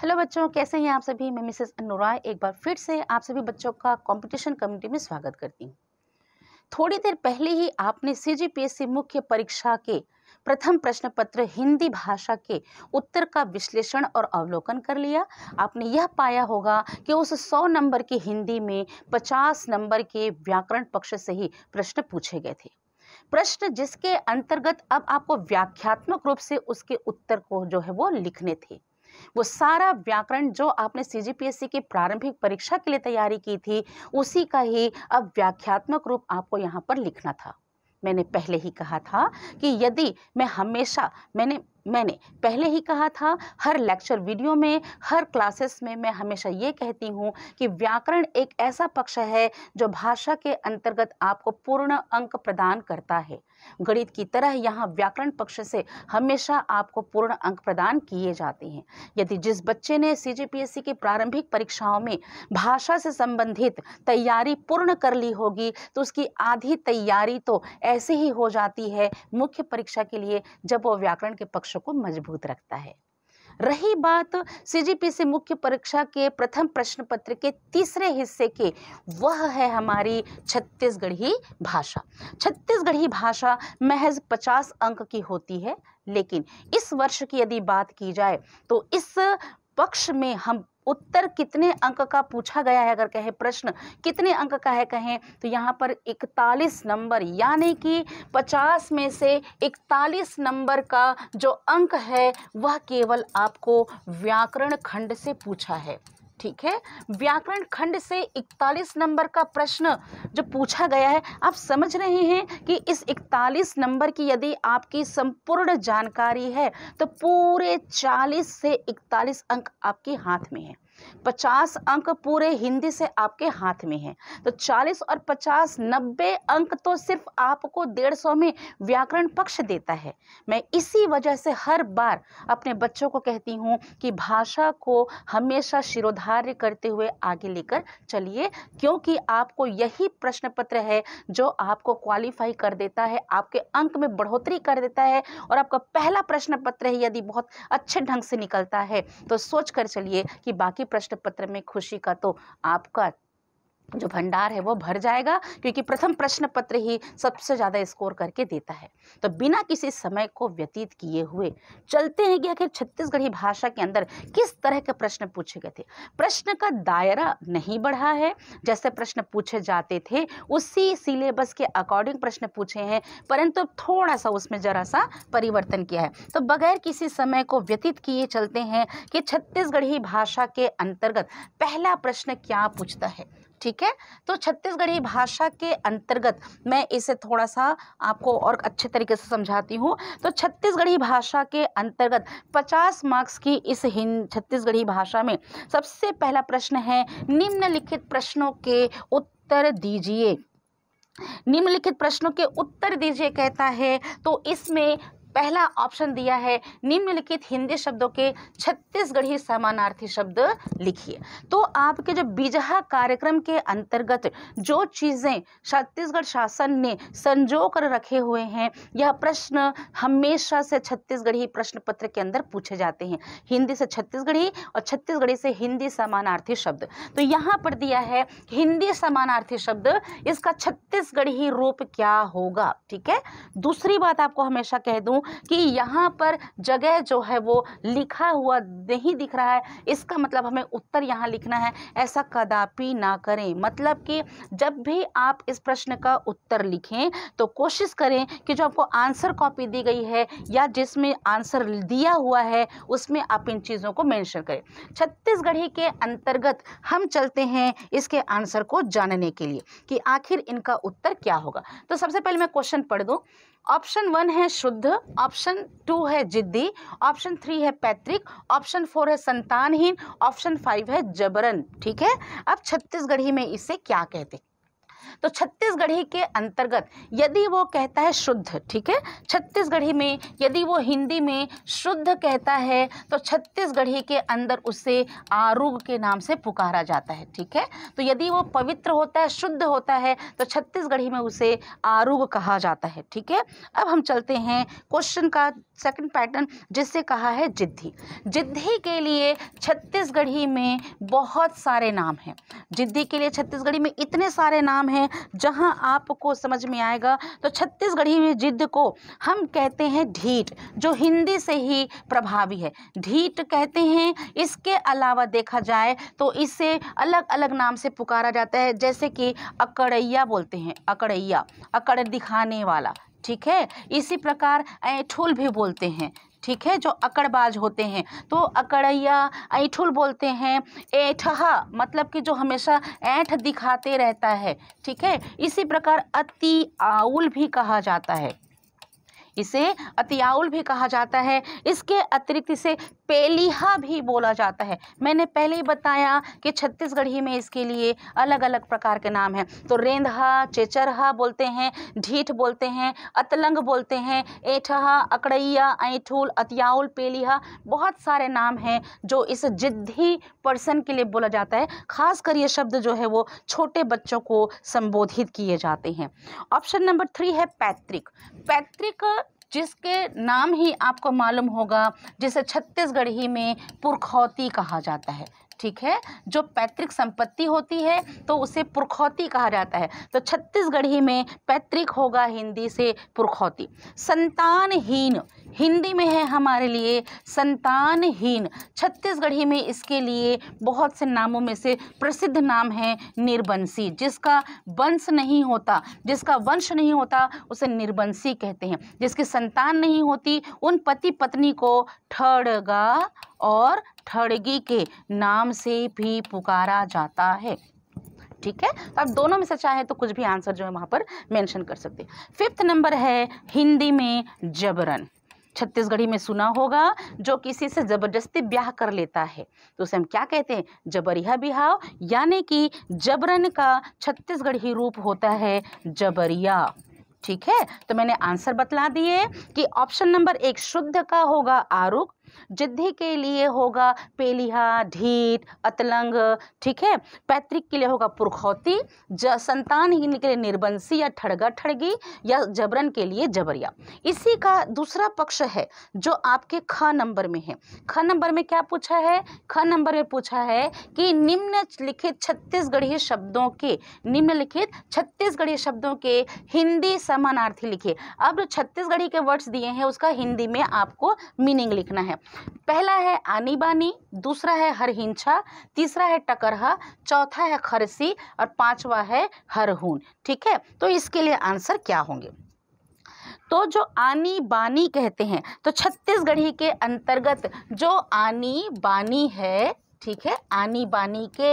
Hello बच्चों कैसे हैं आप सभी मैं मिसेस अनुराय एक बार फिर से आप सभी बच्चों का कंपटीशन कम्युनिटी में स्वागत करती हूँ थोड़ी देर पहले ही आपने सीजीपीएससी मुख्य परीक्षा के प्रथम प्रश्न पत्र हिंदी भाषा के उत्तर का विश्लेषण और अवलोकन कर लिया आपने यह पाया होगा कि उस 100 नंबर की हिंदी में 50 नंबर के व्याकरण पक्ष से ही प्रश्न पूछे गए थे प्रश्न जिसके अंतर्गत अब आपको व्याख्यात्मक रूप से उसके उत्तर को जो है वो लिखने थे वो सारा व्याकरण जो आपने सीजीपीएससी की प्रारंभिक परीक्षा के लिए तैयारी की थी उसी का ही अब व्याख्यात्मक रूप आपको यहाँ पर लिखना था मैंने पहले ही कहा था कि यदि मैं हमेशा मैंने मैंने पहले ही कहा था हर लेक्चर वीडियो में हर क्लासेस में मैं हमेशा ये कहती हूँ कि व्याकरण एक ऐसा पक्ष है जो भाषा के अंतर्गत आपको पूर्ण अंक प्रदान करता है गणित की तरह यहाँ व्याकरण पक्ष से हमेशा आपको पूर्ण अंक प्रदान किए जाते हैं यदि जिस बच्चे ने सीजीपीएससी की प्रारंभिक परीक्षाओं में भाषा से संबंधित तैयारी पूर्ण कर ली होगी तो उसकी आधी तैयारी तो ऐसे ही हो जाती है मुख्य परीक्षा के लिए जब वो व्याकरण के पक्ष को मजबूत रखता है रही बात सीजीपीसी मुख्य परीक्षा के प्रथम प्रश्न पत्र के तीसरे हिस्से के वह है हमारी छत्तीसगढ़ी भाषा छत्तीसगढ़ी भाषा महज पचास अंक की होती है लेकिन इस वर्ष की यदि बात की जाए तो इस पक्ष में हम उत्तर कितने अंक का पूछा गया है अगर कहें प्रश्न कितने अंक का है कहें तो यहाँ पर इकतालीस नंबर यानी कि पचास में से इकतालीस नंबर का जो अंक है वह केवल आपको व्याकरण खंड से पूछा है ठीक है व्याकरण खंड से 41 नंबर का प्रश्न जो पूछा गया है आप समझ रहे हैं कि इस 41 नंबर की यदि आपकी संपूर्ण जानकारी है तो पूरे 40 से 41 अंक आपके हाथ में है पचास अंक पूरे हिंदी से आपके हाथ में है तो चालीस और पचास नब्बे अंक तो सिर्फ आपको डेढ़ सौ में व्याकरण पक्ष देता है मैं इसी वजह से हर बार अपने बच्चों को कहती हूँ कि भाषा को हमेशा शिरोधार्य करते हुए आगे लेकर चलिए क्योंकि आपको यही प्रश्न पत्र है जो आपको क्वालिफाई कर देता है आपके अंक में बढ़ोतरी कर देता है और आपका पहला प्रश्न पत्र यदि बहुत अच्छे ढंग से निकलता है तो सोच कर चलिए कि बाकी प्रश्न पत्र में खुशी का तो आपका जो भंडार है वो भर जाएगा क्योंकि प्रथम प्रश्न पत्र ही सबसे ज़्यादा स्कोर करके देता है तो बिना किसी समय को व्यतीत किए हुए चलते हैं कि आखिर छत्तीसगढ़ी भाषा के अंदर किस तरह के प्रश्न पूछे गए थे प्रश्न का दायरा नहीं बढ़ा है जैसे प्रश्न पूछे जाते थे उसी सिलेबस के अकॉर्डिंग प्रश्न पूछे हैं परंतु थोड़ा सा उसमें ज़रा सा परिवर्तन किया है तो बगैर किसी समय को व्यतीत किए चलते हैं कि छत्तीसगढ़ी भाषा के अंतर्गत पहला प्रश्न क्या पूछता है ठीक है तो छत्तीसगढ़ी हम्म। भाषा के अंतर्गत मैं इसे थोड़ा सा आपको और अच्छे तरीके से समझाती हूँ तो छत्तीसगढ़ी भाषा के अंतर्गत पचास मार्क्स की इस हिंद छत्तीसगढ़ी भाषा में सबसे पहला प्रश्न है निम्नलिखित प्रश्नों के उत्तर दीजिए निम्नलिखित प्रश्नों के उत्तर दीजिए कहता है तो इसमें पहला ऑप्शन दिया है निम्नलिखित हिंदी शब्दों के छत्तीसगढ़ी समानार्थी शब्द लिखिए तो आपके जो बीजहा कार्यक्रम के अंतर्गत जो चीज़ें छत्तीसगढ़ शासन ने संजो कर रखे हुए हैं यह प्रश्न हमेशा से छत्तीसगढ़ी प्रश्न पत्र के अंदर पूछे जाते हैं हिंदी से छत्तीसगढ़ी और छत्तीसगढ़ी से हिंदी समानार्थी शब्द तो यहाँ पर दिया है हिंदी समानार्थी शब्द इसका छत्तीसगढ़ी रूप क्या होगा ठीक है दूसरी बात आपको हमेशा कह दूँ हूँ कि यहाँ पर जगह जो है वो लिखा हुआ नहीं दिख रहा है इसका मतलब हमें उत्तर यहाँ लिखना है ऐसा कदापि ना करें मतलब कि जब भी आप इस प्रश्न का उत्तर लिखें तो कोशिश करें कि जो आपको आंसर कॉपी दी गई है या जिसमें आंसर दिया हुआ है उसमें आप इन चीज़ों को मैंशन करें छत्तीसगढ़ी के अंतर्गत हम चलते हैं इसके आंसर को जानने के लिए कि आखिर इनका उत्तर क्या होगा तो सबसे पहले मैं क्वेश्चन पढ़ दूँ ऑप्शन वन है शुद्ध ऑप्शन टू है जिद्दी ऑप्शन थ्री है पैतृक ऑप्शन फोर है संतानहीन ऑप्शन फाइव है जबरन ठीक है अब छत्तीसगढ़ी में इसे क्या कहते हैं तो छत्तीसगढ़ी के अंतर्गत यदि वो कहता है शुद्ध ठीक है छत्तीसगढ़ी में यदि वो हिंदी में शुद्ध कहता है तो छत्तीसगढ़ी के अंदर उसे आरुग के नाम से पुकारा जाता है ठीक है तो यदि वो पवित्र होता है शुद्ध होता है तो छत्तीसगढ़ी में उसे आरुग कहा जाता है ठीक है अब हम चलते हैं क्वेश्चन का सेकंड पैटर्न जिससे कहा है जिद्दी जिद्दी के लिए छत्तीसगढ़ी में बहुत सारे नाम हैं जिद्दी के लिए छत्तीसगढ़ी में इतने सारे नाम है जहां आपको समझ में आएगा तो छत्तीसगढ़ी जिद्द को हम कहते हैं ढीट जो हिंदी से ही प्रभावी है ढीट कहते हैं इसके अलावा देखा जाए तो इसे अलग अलग नाम से पुकारा जाता है जैसे कि अकड़ैया बोलते हैं अकड़ैया अकड़ दिखाने वाला ठीक है इसी प्रकार ऐठुल भी बोलते हैं ठीक है जो अकड़बाज होते हैं तो अकड़ैया ऐठुल बोलते हैं ऐठहा मतलब कि जो हमेशा ऐठ दिखाते रहता है ठीक है इसी प्रकार अति आउल भी कहा जाता है इसे अतियाउल भी कहा जाता है इसके अतिरिक्त इसे पेलीहा भी बोला जाता है मैंने पहले ही बताया कि छत्तीसगढ़ी में इसके लिए अलग अलग प्रकार के नाम हैं तो रेंदहा चेचरहा बोलते हैं ढीठ बोलते हैं अतलंग बोलते हैं ऐठहा अकड़ैया ऐठूल अतियाउल पेलीहा बहुत सारे नाम हैं जो इस जिद्दी पर्सन के लिए बोला जाता है खासकर ये शब्द जो है वो छोटे बच्चों को संबोधित किए जाते हैं ऑप्शन नंबर थ्री है पैतृक पैतृक जिसके नाम ही आपको मालूम होगा जिसे छत्तीसगढ़ी में पुरखौती कहा जाता है ठीक है जो पैतृक संपत्ति होती है तो उसे पुरखौती कहा जाता है तो छत्तीसगढ़ी में पैतृक होगा हिंदी से पुरखौती संतानहीन हिंदी में है हमारे लिए संतानहीन छत्तीसगढ़ी में इसके लिए बहुत से नामों में से प्रसिद्ध नाम है निर्बंसी जिसका वंश नहीं होता जिसका वंश नहीं होता उसे निर्बंसी कहते हैं जिसकी संतान नहीं होती उन पति पत्नी को ठड़गा और ठड़गी के नाम से भी पुकारा जाता है ठीक है तो आप दोनों में से चाहे तो कुछ भी आंसर जो है वहां पर मेंशन कर सकते फिफ्थ नंबर है हिंदी में जबरन छत्तीसगढ़ी में सुना होगा जो किसी से ज़बरदस्ती ब्याह कर लेता है तो उसे हम क्या कहते हैं जबरिया बिहाव यानी कि जबरन का छत्तीसगढ़ी रूप होता है जबरिया ठीक है तो मैंने आंसर बतला दिए कि ऑप्शन नंबर एक शुद्ध का होगा आरुख जिद्दी के लिए होगा पेलिहा ढीठ अतलंग ठीक है पैतृक के लिए होगा पुरखौती संतान के लिए निर्बंसी या ठड़गा ठड़गी या जबरन के लिए जबरिया इसी का दूसरा पक्ष है जो आपके ख नंबर में है ख नंबर में क्या पूछा है ख नंबर में पूछा है कि निम्न लिखित छत्तीसगढ़ी शब्दों के निम्नलिखित छत्तीसगढ़ी शब्दों के हिंदी समानार्थी लिखे अब जो छत्तीसगढ़ी के वर्ड्स दिए हैं उसका हिंदी में आपको मीनिंग लिखना है पहला है आनी बानी दूसरा है हरहिंछा तीसरा है टकरहा चौथा है खरसी और पांचवा है हरहून ठीक है तो इसके लिए आंसर क्या होंगे तो जो आनी बानी कहते हैं तो छत्तीसगढ़ी के अंतर्गत जो आनी बानी है ठीक है आनी बानी के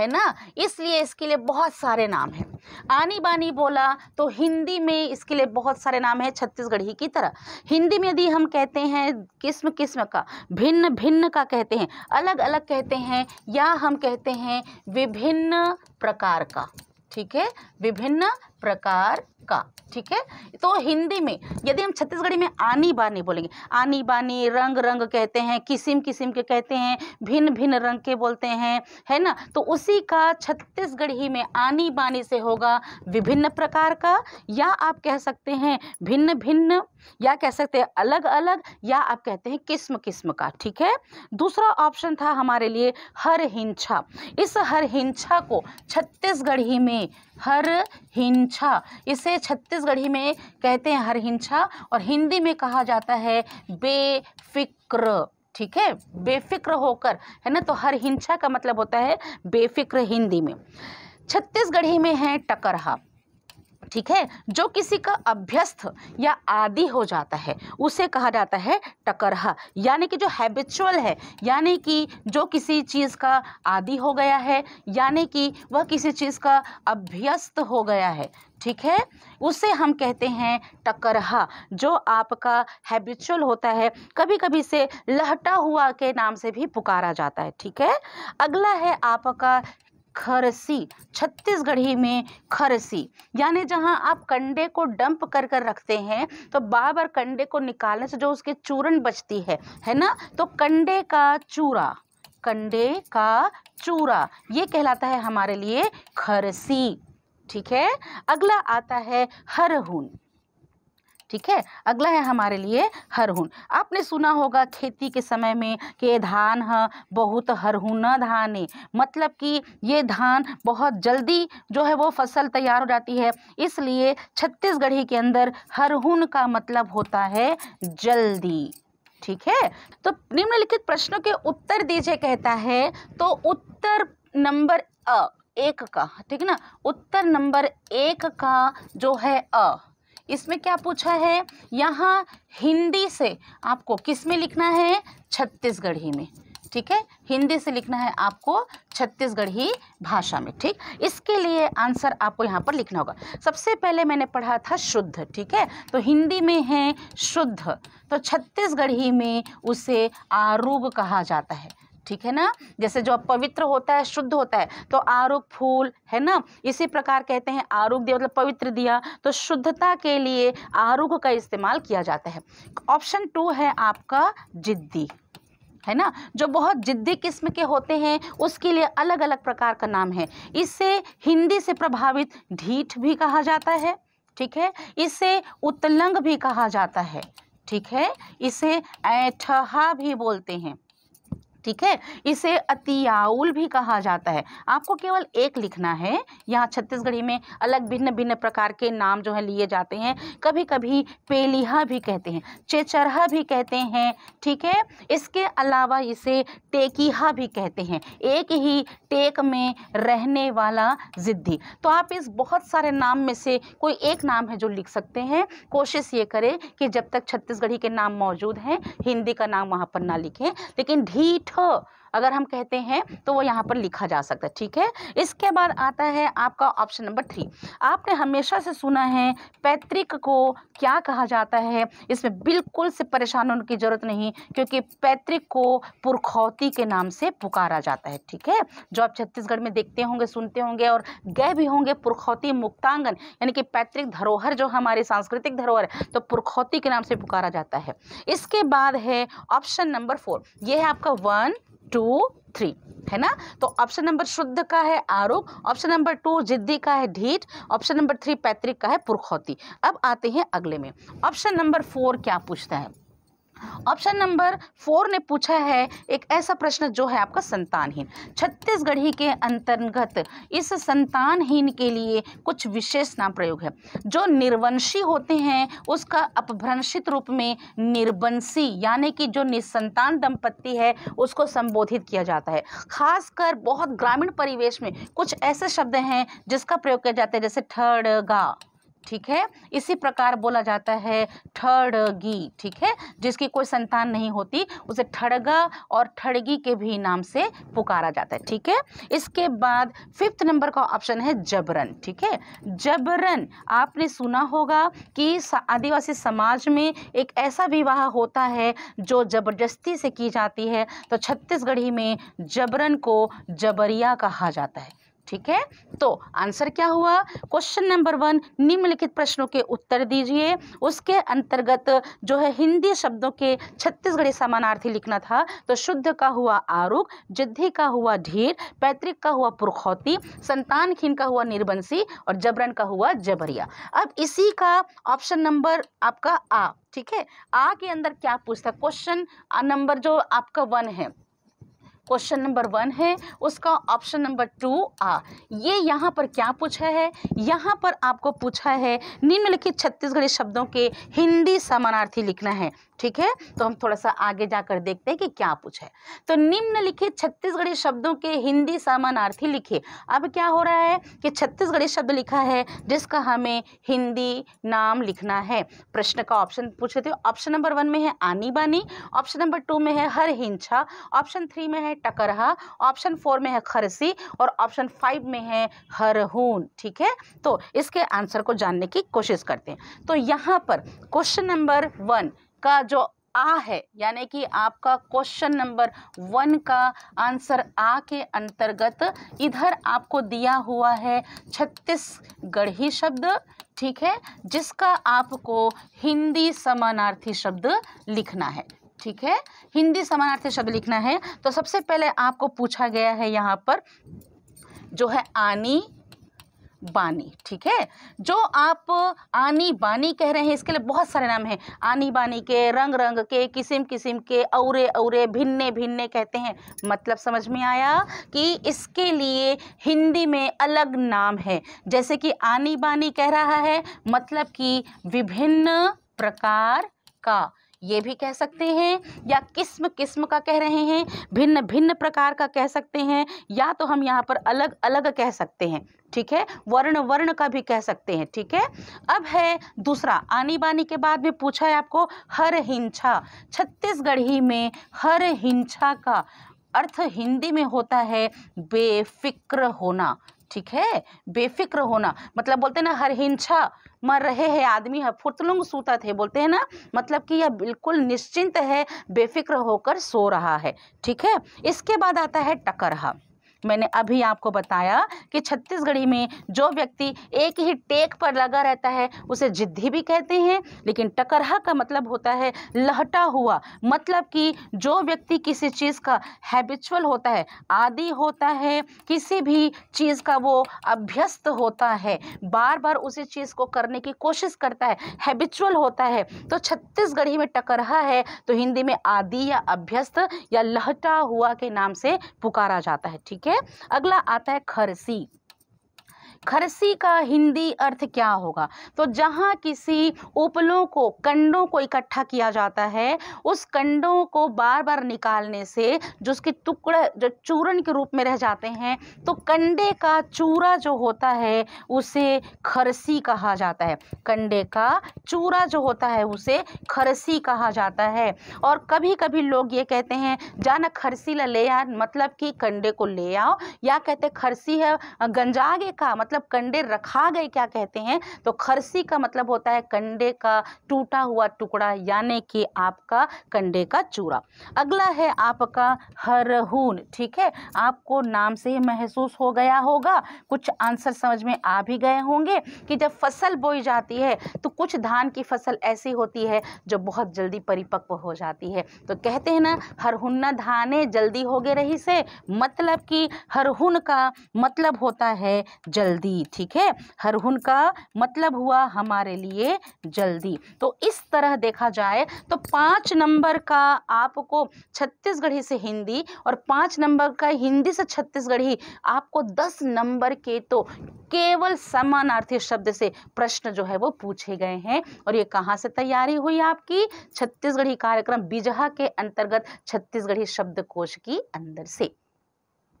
है ना इसलिए इसके लिए बहुत सारे नाम हैं आनी बानी बोला तो हिंदी में इसके लिए बहुत सारे नाम हैं छत्तीसगढ़ी की तरह हिंदी में यदि हम कहते हैं किस्म किस्म का भिन्न भिन्न का कहते हैं अलग अलग कहते हैं या हम कहते हैं विभिन्न प्रकार का ठीक है विभिन्न प्रकार का ठीक है तो हिंदी में यदि हम छत्तीसगढ़ी में आनी बानी बोलेंगे आनी बानी रंग रंग कहते हैं किस्म किस्म के कहते हैं भिन्न भिन्न रंग के बोलते हैं है ना तो उसी का छत्तीसगढ़ी में आनी बानी से होगा विभिन्न प्रकार का या आप कह सकते हैं भिन्न भिन्न या कह सकते हैं अलग अलग या आप कहते हैं किस्म किस्म का ठीक है दूसरा ऑप्शन था हमारे लिए हर हिंसा इस हर हिंसा को छत्तीसगढ़ी में हर हिंसा हिंसा इसे छत्तीसगढ़ी में कहते हैं हर हिंसा और हिंदी में कहा जाता है बेफिक्र ठीक है बेफिक्र होकर है ना तो हर हिंसा का मतलब होता है बेफिक्र हिंदी में छत्तीसगढ़ी में है टकरहा ठीक है जो किसी का अभ्यस्त या आदि हो जाता है उसे कहा जाता है टकरहा यानी कि जो हैबिचुअल है यानी कि जो किसी चीज़ का आदि हो गया है यानी कि वह किसी चीज़ का अभ्यस्त हो गया है ठीक है उसे हम कहते हैं टकरहा जो आपका हैबिचुअल होता है कभी कभी से लहटा हुआ के नाम से भी पुकारा जाता है ठीक है अगला है आपका खरसी छत्तीसगढ़ी में खरसी यानी जहाँ आप कंडे को डंप कर कर रखते हैं तो बाब और कंडे को निकालने से जो उसके चूरन बचती है है ना तो कंडे का चूरा कंडे का चूरा ये कहलाता है हमारे लिए खरसी ठीक है अगला आता है हरहुन ठीक है अगला है हमारे लिए हरहुन आपने सुना होगा खेती के समय में कि ये धान है हाँ, बहुत हरहुना धान है मतलब कि ये धान बहुत जल्दी जो है वो फसल तैयार हो जाती है इसलिए छत्तीसगढ़ी के अंदर हरहुन का मतलब होता है जल्दी ठीक है तो निम्नलिखित प्रश्नों के उत्तर दीजिए कहता है तो उत्तर नंबर अ एक का ठीक ना उत्तर नंबर एक का जो है अ इसमें क्या पूछा है यहाँ हिंदी से आपको किस में लिखना है छत्तीसगढ़ी में ठीक है हिंदी से लिखना है आपको छत्तीसगढ़ी भाषा में ठीक इसके लिए आंसर आपको यहाँ पर लिखना होगा सबसे पहले मैंने पढ़ा था शुद्ध ठीक है तो हिंदी में है शुद्ध तो छत्तीसगढ़ी में उसे आरूग कहा जाता है ठीक है ना जैसे जो पवित्र होता है शुद्ध होता है तो आरोग फूल है ना इसी प्रकार कहते हैं आरुग दिया मतलब पवित्र दिया तो शुद्धता के लिए आरुग का इस्तेमाल किया जाता है ऑप्शन टू है आपका जिद्दी है ना जो बहुत जिद्दी किस्म के होते हैं उसके लिए अलग अलग प्रकार का नाम है इससे हिंदी से प्रभावित ढीठ भी कहा जाता है ठीक है इसे उत्तलंग भी कहा जाता है ठीक है इसे ऐठहा भी बोलते हैं ठीक है इसे अतियाउल भी कहा जाता है आपको केवल एक लिखना है यहाँ छत्तीसगढ़ी में अलग भिन्न भिन्न प्रकार के नाम जो है लिए जाते हैं कभी कभी पेलिहा भी कहते हैं चेचरहा भी कहते हैं ठीक है इसके अलावा इसे टेकिहा भी कहते हैं एक ही टेक में रहने वाला ज़िद्दी तो आप इस बहुत सारे नाम में से कोई एक नाम है जो लिख सकते हैं कोशिश ये करें कि जब तक छत्तीसगढ़ी के नाम मौजूद हैं हिंदी का नाम वहाँ पर ना लिखें लेकिन ढीठ 后 अगर हम कहते हैं तो वो यहाँ पर लिखा जा सकता है ठीक है इसके बाद आता है आपका ऑप्शन नंबर थ्री आपने हमेशा से सुना है पैतृक को क्या कहा जाता है इसमें बिल्कुल से परेशान होने की ज़रूरत नहीं क्योंकि पैतृक को पुरखौती के नाम से पुकारा जाता है ठीक है जो आप छत्तीसगढ़ में देखते होंगे सुनते होंगे और गए भी होंगे पुरखौती मुक्तांगन यानी कि पैतृक धरोहर जो हमारे सांस्कृतिक धरोहर है तो पुरखौती के नाम से पुकारा जाता है इसके बाद है ऑप्शन नंबर फोर ये है आपका वन टू थ्री है ना तो ऑप्शन नंबर शुद्ध का है आरोप ऑप्शन नंबर टू जिद्दी का है ढीठ ऑप्शन नंबर थ्री पैतृक का है पुरखौती अब आते हैं अगले में ऑप्शन नंबर फोर क्या पूछता है ऑप्शन नंबर फोर ने पूछा है एक ऐसा प्रश्न जो है आपका संतानहीन छत्तीसगढ़ी के अंतर्गत इस संतानहीन के लिए कुछ विशेष नाम प्रयोग है जो निर्वंशी होते हैं उसका अपभ्रंशित रूप में निर्वंशी यानी कि जो निसंतान दंपत्ति है उसको संबोधित किया जाता है खासकर बहुत ग्रामीण परिवेश में कुछ ऐसे शब्द हैं जिसका प्रयोग किया जाता है जैसे ठड़गा ठीक है इसी प्रकार बोला जाता है ठड़गी ठीक है जिसकी कोई संतान नहीं होती उसे ठड़गा और ठड़गी के भी नाम से पुकारा जाता है ठीक है इसके बाद फिफ्थ नंबर का ऑप्शन है जबरन ठीक है जबरन आपने सुना होगा कि आदिवासी समाज में एक ऐसा विवाह होता है जो जबरदस्ती से की जाती है तो छत्तीसगढ़ी में जबरन को जबरिया कहा जाता है ठीक है तो आंसर क्या हुआ क्वेश्चन नंबर वन निम्नलिखित प्रश्नों के उत्तर दीजिए उसके अंतर्गत जो है हिंदी शब्दों के छत्तीसगढ़ी समानार्थी लिखना था तो शुद्ध का हुआ आरुक जिद्धि का हुआ ढीर पैतृक का हुआ पुरखौती संतानखीन का हुआ निर्बंसी और जबरन का हुआ जबरिया अब इसी का ऑप्शन नंबर आपका आ ठीक है आ के अंदर क्या पूछता क्वेश्चन नंबर जो आपका वन है क्वेश्चन नंबर वन है उसका ऑप्शन नंबर टू आ ये यहाँ पर क्या पूछा है यहाँ पर आपको पूछा है निम्नलिखित छत्तीसगढ़ी शब्दों के हिंदी समानार्थी लिखना है ठीक है तो हम थोड़ा सा आगे जाकर देखते हैं कि क्या पूछा है तो निम्नलिखित छत्तीसगढ़ी शब्दों के हिंदी समानार्थी लिखे अब क्या हो रहा है कि छत्तीसगढ़ी शब्द लिखा है जिसका हमें हिंदी नाम लिखना है प्रश्न का ऑप्शन पूछे थे ऑप्शन नंबर वन में है आनी बानी ऑप्शन नंबर टू में है हर हिंसा ऑप्शन थ्री में है है टकरहा ऑप्शन फोर में है खरसी और ऑप्शन फाइव में है हरहून ठीक है तो इसके आंसर को जानने की कोशिश करते हैं तो यहाँ पर क्वेश्चन नंबर वन का जो आ है यानी कि आपका क्वेश्चन नंबर वन का आंसर आ के अंतर्गत इधर आपको दिया हुआ है छत्तीसगढ़ी शब्द ठीक है जिसका आपको हिंदी समानार्थी शब्द लिखना है ठीक है हिंदी समानार्थी शब्द लिखना है तो सबसे पहले आपको पूछा गया है यहाँ पर जो है आनी बानी ठीक है जो आप आनी बानी कह रहे हैं इसके लिए बहुत सारे नाम हैं आनी बानी के रंग रंग के किस्म किस्म के औरे औरे भिन्ने भिन्ने कहते हैं मतलब समझ में आया कि इसके लिए हिंदी में अलग नाम है जैसे कि आनी बानी कह रहा है मतलब कि विभिन्न प्रकार का ये भी कह सकते हैं या किस्म किस्म का कह रहे हैं भिन्न भिन्न प्रकार का कह सकते हैं या तो हम यहाँ पर अलग अलग कह सकते हैं ठीक है वर्ण वर्ण का भी कह सकते हैं ठीक है अब है दूसरा आनी बानी के बाद में पूछा है आपको हर हिंसा छत्तीसगढ़ी में हर हिंसा का अर्थ हिंदी में होता है बेफिक्र होना ठीक है बेफिक्र होना मतलब बोलते हैं ना हर हिंसा मर रहे हैं आदमी है फुर्तलुंग सूता थे बोलते हैं ना मतलब कि यह बिल्कुल निश्चिंत है बेफिक्र होकर सो रहा है ठीक है इसके बाद आता है टकरहा मैंने अभी आपको बताया कि छत्तीसगढ़ी में जो व्यक्ति एक ही टेक पर लगा रहता है उसे जिद्दी भी कहते हैं लेकिन टकरहा का मतलब होता है लहटा हुआ मतलब कि जो व्यक्ति किसी चीज़ का हैबिचुअल होता है आदि होता है किसी भी चीज़ का वो अभ्यस्त होता है बार बार उसी चीज़ को करने की कोशिश करता है हैबिचुअल होता है तो छत्तीसगढ़ी में टकरहा है तो हिंदी में आदि या अभ्यस्त या लहटा हुआ के नाम से पुकारा जाता है ठीक है अगला आता है खरसी खरसी का हिंदी अर्थ क्या होगा तो जहाँ किसी उपलों को कंडों को इकट्ठा किया जाता है उस कंडों को बार बार निकालने से जो उसके टुकड़े जो चूरन के रूप में रह जाते हैं तो कंडे का चूरा जो होता है उसे खरसी कहा जाता है कंडे का चूरा जो होता है उसे खरसी कहा जाता है और कभी कभी लोग ये कहते हैं जाना खरसी ले आ मतलब कि कंडे को ले आओ या कहते खरसी है गंजागे का मतलब मतलब कंडे रखा गए क्या कहते हैं तो खरसी का मतलब होता है कंडे का टूटा हुआ टुकड़ा यानी कि आपका कंडे का चूरा अगला है आपका हरहून ठीक है आपको नाम से ही महसूस हो गया होगा कुछ आंसर समझ में आ भी गए होंगे कि जब फसल बोई जाती है तो कुछ धान की फसल ऐसी होती है जो बहुत जल्दी परिपक्व हो जाती है तो कहते हैं ना हरहुन्ना धाने जल्दी हो गए रही से मतलब कि हरहुन का मतलब होता है जल्दी जल्दी ठीक है हरहुन का मतलब हुआ हमारे लिए जल्दी तो इस तरह देखा जाए तो पाँच नंबर का आपको छत्तीसगढ़ी से हिंदी और पाँच नंबर का हिंदी से छत्तीसगढ़ी आपको दस नंबर के तो केवल समानार्थी शब्द से प्रश्न जो है वो पूछे गए हैं और ये कहाँ से तैयारी हुई आपकी छत्तीसगढ़ी कार्यक्रम बिजहा के अंतर्गत छत्तीसगढ़ी कोश की अंदर से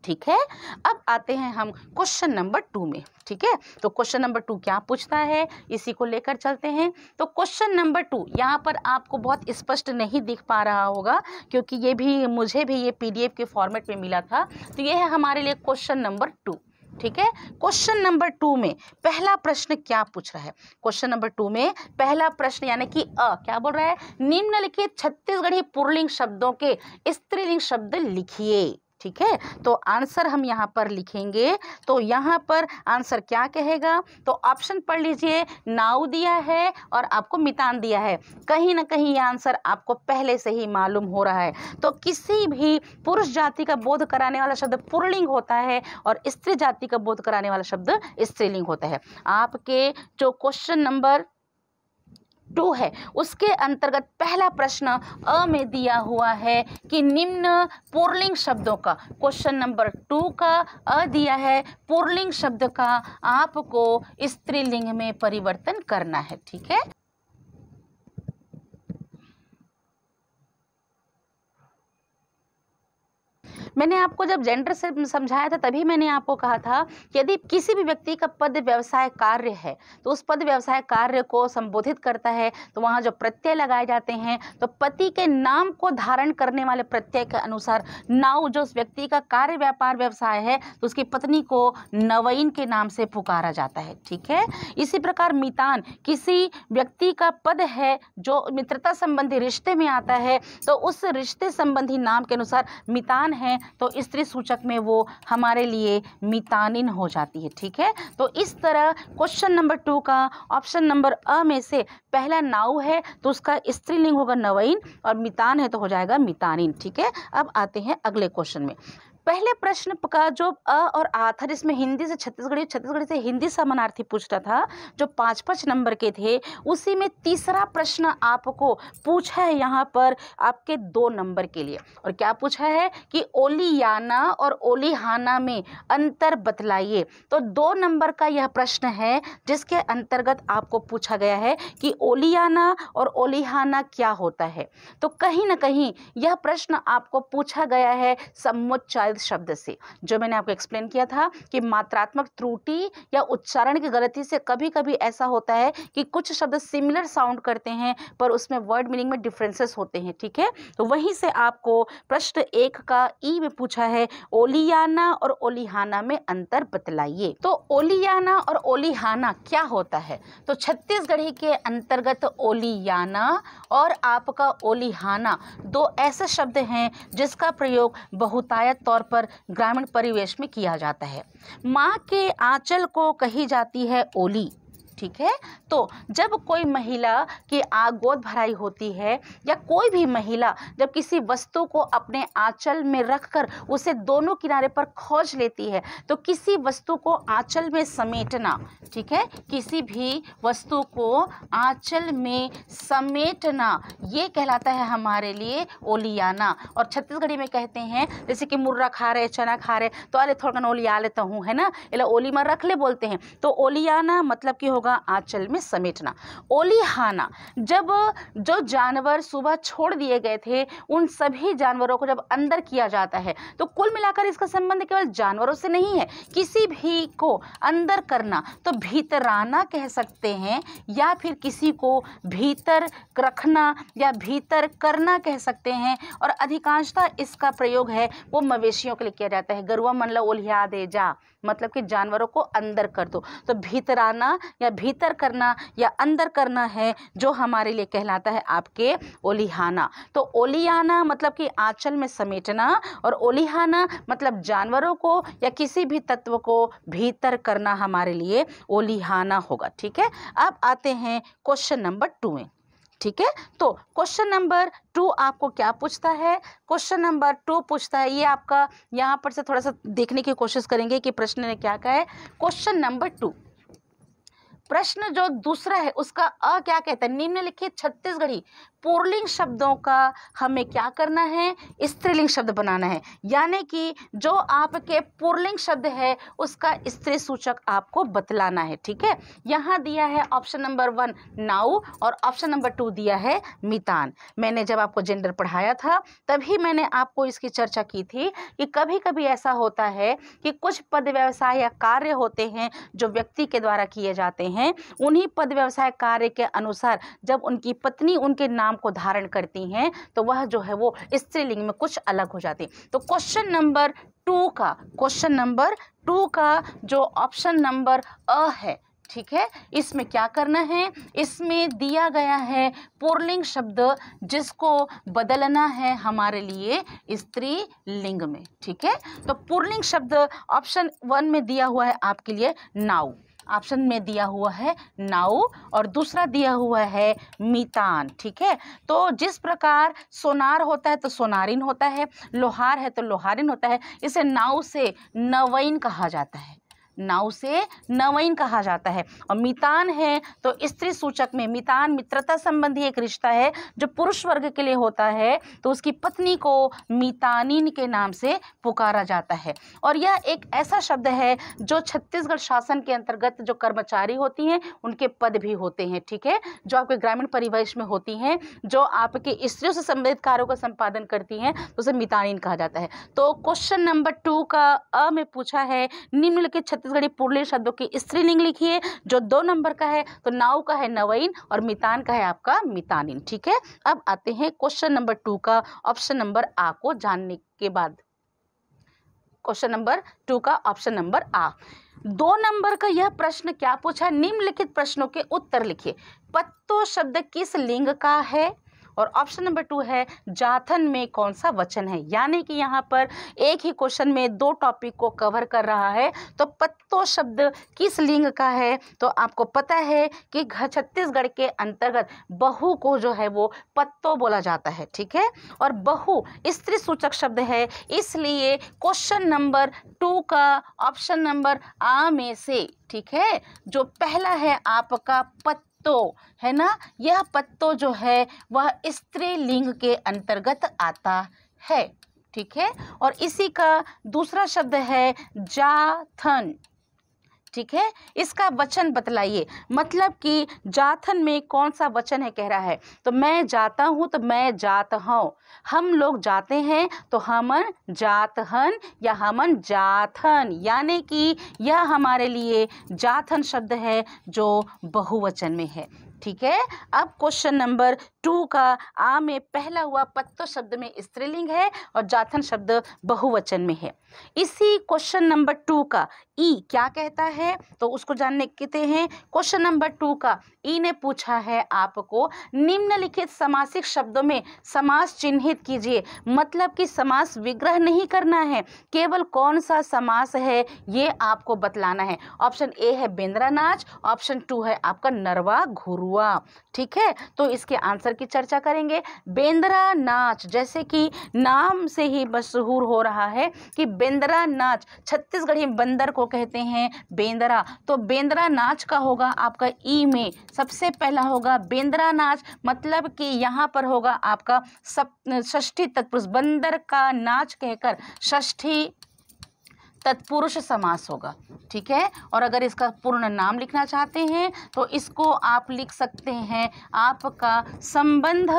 ठीक है अब आते हैं हम क्वेश्चन नंबर टू में ठीक है तो क्वेश्चन नंबर टू क्या पूछता है इसी को लेकर चलते हैं तो क्वेश्चन नंबर टू यहाँ पर आपको बहुत स्पष्ट नहीं दिख पा रहा होगा क्योंकि ये भी मुझे भी ये पीडीएफ के फॉर्मेट में मिला था तो ये है हमारे लिए क्वेश्चन नंबर टू ठीक है क्वेश्चन नंबर टू में पहला प्रश्न क्या पूछ रहा है क्वेश्चन नंबर टू में पहला प्रश्न यानी कि अ क्या बोल रहा है निम्नलिखित छत्तीसगढ़ी पुरलिंग शब्दों के स्त्रीलिंग शब्द लिखिए ठीक है तो आंसर हम यहाँ पर लिखेंगे तो यहाँ पर आंसर क्या कहेगा तो ऑप्शन पढ़ लीजिए नाव दिया है और आपको मितान दिया है कहीं ना कहीं ये आंसर आपको पहले से ही मालूम हो रहा है तो किसी भी पुरुष जाति का बोध कराने वाला शब्द पुरलिंग होता है और स्त्री जाति का बोध कराने वाला शब्द स्त्रीलिंग होता है आपके जो क्वेश्चन नंबर टू है उसके अंतर्गत पहला प्रश्न अ में दिया हुआ है कि निम्न पुरलिंग शब्दों का क्वेश्चन नंबर टू का अ दिया है पुरलिंग शब्द का आपको स्त्रीलिंग में परिवर्तन करना है ठीक है मैंने आपको जब जेंडर से समझाया था तभी मैंने आपको कहा था यदि किसी भी व्यक्ति का पद व्यवसाय कार्य है तो उस पद व्यवसाय कार्य को संबोधित करता है तो वहाँ जो प्रत्यय लगाए जाते हैं तो पति के नाम को धारण करने वाले प्रत्यय के अनुसार नाव जो उस व्यक्ति का कार्य व्यापार व्यवसाय है तो उसकी पत्नी को नवईन के नाम से पुकारा जाता है ठीक है इसी प्रकार मितान किसी व्यक्ति का पद है जो मित्रता संबंधी रिश्ते में आता है तो उस रिश्ते संबंधी नाम के अनुसार मितान है तो स्त्री सूचक में वो हमारे लिए मितानिन हो जाती है ठीक है तो इस तरह क्वेश्चन नंबर टू का ऑप्शन नंबर अ में से पहला नाउ है तो उसका स्त्रीलिंग होगा नवइन और मितान है तो हो जाएगा मितानिन ठीक है अब आते हैं अगले क्वेश्चन में पहले प्रश्न का जो अ और आ था जिसमें हिंदी से छत्तीसगढ़ी छत्तीसगढ़ी से हिंदी समानार्थी पूछता था जो पाँच पाँच नंबर के थे उसी में तीसरा प्रश्न आपको पूछा है यहाँ पर आपके दो नंबर के लिए और क्या पूछा है कि ओलियाना और ओलिहाना में अंतर बतलाइए तो दो नंबर का यह प्रश्न है जिसके अंतर्गत आपको पूछा गया है कि ओलियाना और ओलिहाना क्या होता है तो कहीं ना कहीं यह प्रश्न आपको पूछा गया है समुच्चय गलत शब्द से जो मैंने आपको एक्सप्लेन किया था कि मात्रात्मक त्रुटि या उच्चारण की गलती से कभी कभी ऐसा होता है कि कुछ शब्द सिमिलर साउंड करते हैं पर उसमें वर्ड मीनिंग में डिफ्रेंसेस होते हैं ठीक है तो वहीं से आपको प्रश्न एक का ई में पूछा है ओलियाना और ओलिहाना में अंतर बतलाइए तो ओलियाना और ओलिहाना क्या होता है तो छत्तीसगढ़ी के अंतर्गत ओलियाना और आपका ओलिहाना दो ऐसे शब्द हैं जिसका प्रयोग बहुतायत तौर पर ग्रामीण परिवेश में किया जाता है माँ के आंचल को कही जाती है ओली ठीक है तो जब कोई महिला की आग गोद भराई होती है या कोई भी महिला जब किसी वस्तु को अपने आंचल में रखकर उसे दोनों किनारे पर खोज लेती है तो किसी वस्तु को आंचल में समेटना ठीक है किसी भी वस्तु को आंचल में समेटना ये कहलाता है हमारे लिए ओलियाना और छत्तीसगढ़ी में कहते हैं जैसे कि मुर्रा खा रहे चना खा रहे तो अरे थोड़ा ओलिया लेता हूँ है ना ओली में रख ले बोलते हैं तो ओलियाना मतलब कि होगा आंचल में समेटना ओलिहाना जब जो जानवर सुबह छोड़ दिए गए थे उन सभी जानवरों को जब अंदर किया जाता है तो कुल मिलाकर इसका संबंध केवल जानवरों से नहीं है किसी भी को अंदर करना तो भीतराना कह सकते हैं या फिर किसी को भीतर रखना या भीतर करना कह सकते हैं और अधिकांशता इसका प्रयोग है वो मवेशियों के लिए किया जाता है गरुआ मन ओलिया दे जा मतलब कि जानवरों को अंदर कर दो तो भीतराना या भीतर करना या अंदर करना है जो हमारे लिए कहलाता है आपके ओलिहाना तो ओलिहाना मतलब कि आंचल में समेटना और ओलिहाना मतलब जानवरों को या किसी भी तत्व को भीतर करना हमारे लिए ओलिहाना होगा ठीक है अब आते हैं क्वेश्चन नंबर टू में ठीक है तो क्वेश्चन नंबर टू आपको क्या पूछता है क्वेश्चन नंबर टू पूछता है ये आपका यहाँ पर से थोड़ा सा देखने की कोशिश करेंगे कि प्रश्न ने क्या कहा है क्वेश्चन नंबर टू प्रश्न जो दूसरा है उसका अ क्या कहता है निम्नलिखित छत्तीसगढ़ी पुरलिंग शब्दों का हमें क्या करना है स्त्रीलिंग शब्द बनाना है यानी कि जो आपके पुरलिंग शब्द है उसका स्त्री सूचक आपको बतलाना है ठीक है यहाँ दिया है ऑप्शन नंबर वन नाउ और ऑप्शन नंबर टू दिया है मितान मैंने जब आपको जेंडर पढ़ाया था तभी मैंने आपको इसकी चर्चा की थी कि कभी कभी ऐसा होता है कि कुछ पद व्यवसाय या कार्य होते हैं जो व्यक्ति के द्वारा किए जाते हैं उन्हीं पद व्यवसाय कार्य के अनुसार जब उनकी पत्नी उनके नाम नाम को धारण करती हैं तो वह जो है वो स्त्रीलिंग में कुछ अलग हो जाती तो क्वेश्चन नंबर टू का क्वेश्चन नंबर टू का जो ऑप्शन नंबर अ है ठीक है इसमें क्या करना है इसमें दिया गया है पुरलिंग शब्द जिसको बदलना है हमारे लिए स्त्री लिंग में ठीक है तो पुरलिंग शब्द ऑप्शन वन में दिया हुआ है आपके लिए नाउ ऑप्शन में दिया हुआ है नाउ और दूसरा दिया हुआ है मितान ठीक है तो जिस प्रकार सोनार होता है तो सोनारिन होता है लोहार है तो लोहारिन होता है इसे नाउ से नवैन कहा जाता है ना उसे नवैन कहा जाता है और मितान है तो स्त्री सूचक में मितान मित्रता संबंधी एक रिश्ता है जो पुरुष वर्ग के लिए होता है तो उसकी पत्नी को मितानिन के नाम से पुकारा जाता है और यह एक ऐसा शब्द है जो छत्तीसगढ़ शासन के अंतर्गत जो कर्मचारी होती हैं उनके पद भी होते हैं ठीक है जो आपके ग्रामीण परिवेश में होती हैं जो आपके स्त्रियों से संबंधित कार्यों का संपादन करती हैं तो उसे मितानिन कहा जाता है तो क्वेश्चन नंबर टू का अ में पूछा है निम्नलिखित छत्तीसगढ़ी पुरली शब्दों की स्त्रीलिंग लिखिए जो दो नंबर का है तो नाव का है नवइन और मितान का है आपका मितानिन ठीक है अब आते हैं क्वेश्चन नंबर टू का ऑप्शन नंबर आ को जानने के बाद क्वेश्चन नंबर टू का ऑप्शन नंबर आ दो नंबर का यह प्रश्न क्या पूछा निम्नलिखित प्रश्नों के उत्तर लिखिए पत्तो शब्द किस लिंग का है और ऑप्शन नंबर टू है जाथन में कौन सा वचन है यानी कि यहाँ पर एक ही क्वेश्चन में दो टॉपिक को कवर कर रहा है तो पत्तो शब्द किस लिंग का है तो आपको पता है कि छत्तीसगढ़ के अंतर्गत बहू को जो है वो पत्तो बोला जाता है ठीक है और बहु स्त्री सूचक शब्द है इसलिए क्वेश्चन नंबर टू का ऑप्शन नंबर आ में से ठीक है जो पहला है आपका पत्तो पत्तों है ना यह पत्तों जो है वह स्त्री लिंग के अंतर्गत आता है ठीक है और इसी का दूसरा शब्द है जाथन ठीक है इसका वचन बतलाइए मतलब कि जाथन में कौन सा वचन है कह रहा है तो मैं जाता हूँ तो मैं जात हूँ हम लोग जाते हैं तो हमन जातहन या हमन जाथन यानी कि यह हमारे लिए जाथन शब्द है जो बहुवचन में है ठीक है अब क्वेश्चन नंबर टू का आ में पहला हुआ पत्तो शब्द में स्त्रीलिंग है और जाथन शब्द बहुवचन में है इसी क्वेश्चन नंबर टू का ई क्या कहता है तो उसको जानने कितने हैं क्वेश्चन नंबर टू का ई ने पूछा है आपको निम्नलिखित समासिक शब्दों में समास चिन्हित कीजिए मतलब कि समास विग्रह नहीं करना है केवल कौन सा समास है ये आपको बतलाना है ऑप्शन ए है बेंद्रा नाच ऑप्शन टू है आपका नरवा घुरु हुआ ठीक है तो इसके आंसर की चर्चा करेंगे बेंद्रा नाच जैसे कि नाम से ही मशहूर हो रहा है कि बेंद्रा नाच छत्तीसगढ़ी बंदर को कहते हैं बेंद्रा तो बेंद्रा नाच का होगा आपका ई में सबसे पहला होगा बेंद्रा नाच मतलब कि यहाँ पर होगा आपका सप्ती तत्पुरुष बंदर का नाच कहकर ष्ठी तत्पुरुष समास होगा ठीक है और अगर इसका पूर्ण नाम लिखना चाहते हैं तो इसको आप लिख सकते हैं आपका संबंध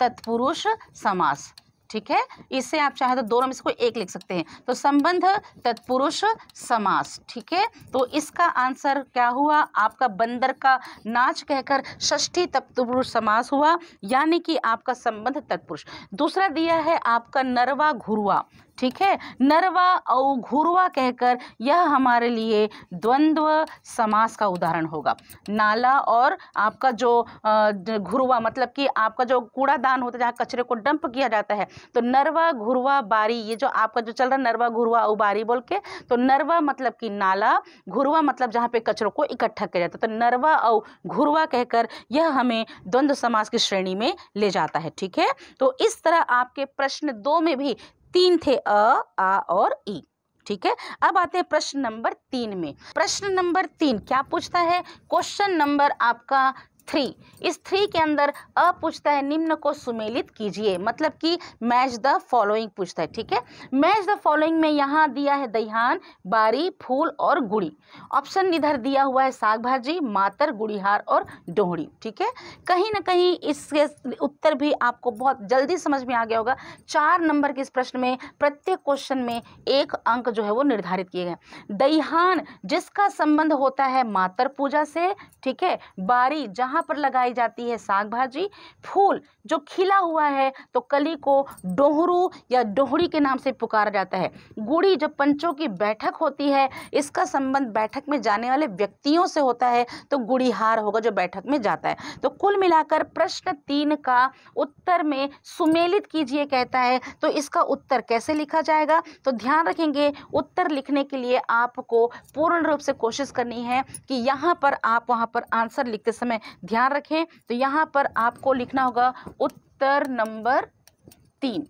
तत्पुरुष समास ठीक है इससे आप चाहे तो दोनों में से कोई एक लिख सकते हैं तो संबंध तत्पुरुष समास ठीक है तो इसका आंसर क्या हुआ आपका बंदर का नाच कहकर षष्ठी तत्पुरुष समास हुआ यानी कि आपका संबंध तत्पुरुष दूसरा दिया है आपका नरवा घुरुआ ठीक है नरवा और घुरवा कहकर यह हमारे लिए द्वंद्व समास का उदाहरण होगा नाला और आपका जो घुरवा मतलब कि आपका जो कूड़ादान होता है जहाँ कचरे को डंप किया जाता है तो नरवा घुरवा बारी ये जो आपका जो चल रहा है नरवा घुरवा और बारी बोल के तो नरवा मतलब कि नाला घुरवा मतलब जहाँ पे कचरों को इकट्ठा किया जाता है तो नरवा और घुरवा कहकर यह हमें द्वंद्व समास की श्रेणी में ले जाता है ठीक है तो इस तरह आपके प्रश्न दो में भी तीन थे अ आ और ई ठीक है अब आते हैं प्रश्न नंबर तीन में प्रश्न नंबर तीन क्या पूछता है क्वेश्चन नंबर आपका थ्री इस थ्री के अंदर अ पूछता है निम्न को सुमेलित कीजिए मतलब कि मैच द फॉलोइंग पूछता है ठीक है मैच द फॉलोइंग में यहाँ दिया है दहान बारी फूल और गुड़ी ऑप्शन इधर दिया हुआ है साग भाजी मातर गुड़िहार और डोहड़ी ठीक है कहीं ना कहीं इसके उत्तर भी आपको बहुत जल्दी समझ में आ गया होगा चार नंबर के इस प्रश्न में प्रत्येक क्वेश्चन में एक अंक जो है वो निर्धारित किए गए दहान जिसका संबंध होता है मातर पूजा से ठीक है बारी जहाँ कहाँ पर लगाई जाती है साग भाजी फूल जो खिला हुआ है तो कली को डोहरू या डोहड़ी के नाम से पुकारा जाता है गुड़ी जब पंचों की बैठक होती है इसका संबंध बैठक में जाने वाले व्यक्तियों से होता है तो गुड़ीहार होगा जो बैठक में जाता है तो कुल मिलाकर प्रश्न तीन का उत्तर में सुमेलित कीजिए कहता है तो इसका उत्तर कैसे लिखा जाएगा तो ध्यान रखेंगे उत्तर लिखने के लिए आपको पूर्ण रूप से कोशिश करनी है कि यहाँ पर आप वहाँ पर आंसर लिखते समय ध्यान रखें तो यहाँ पर आपको लिखना होगा उत्तर नंबर तीन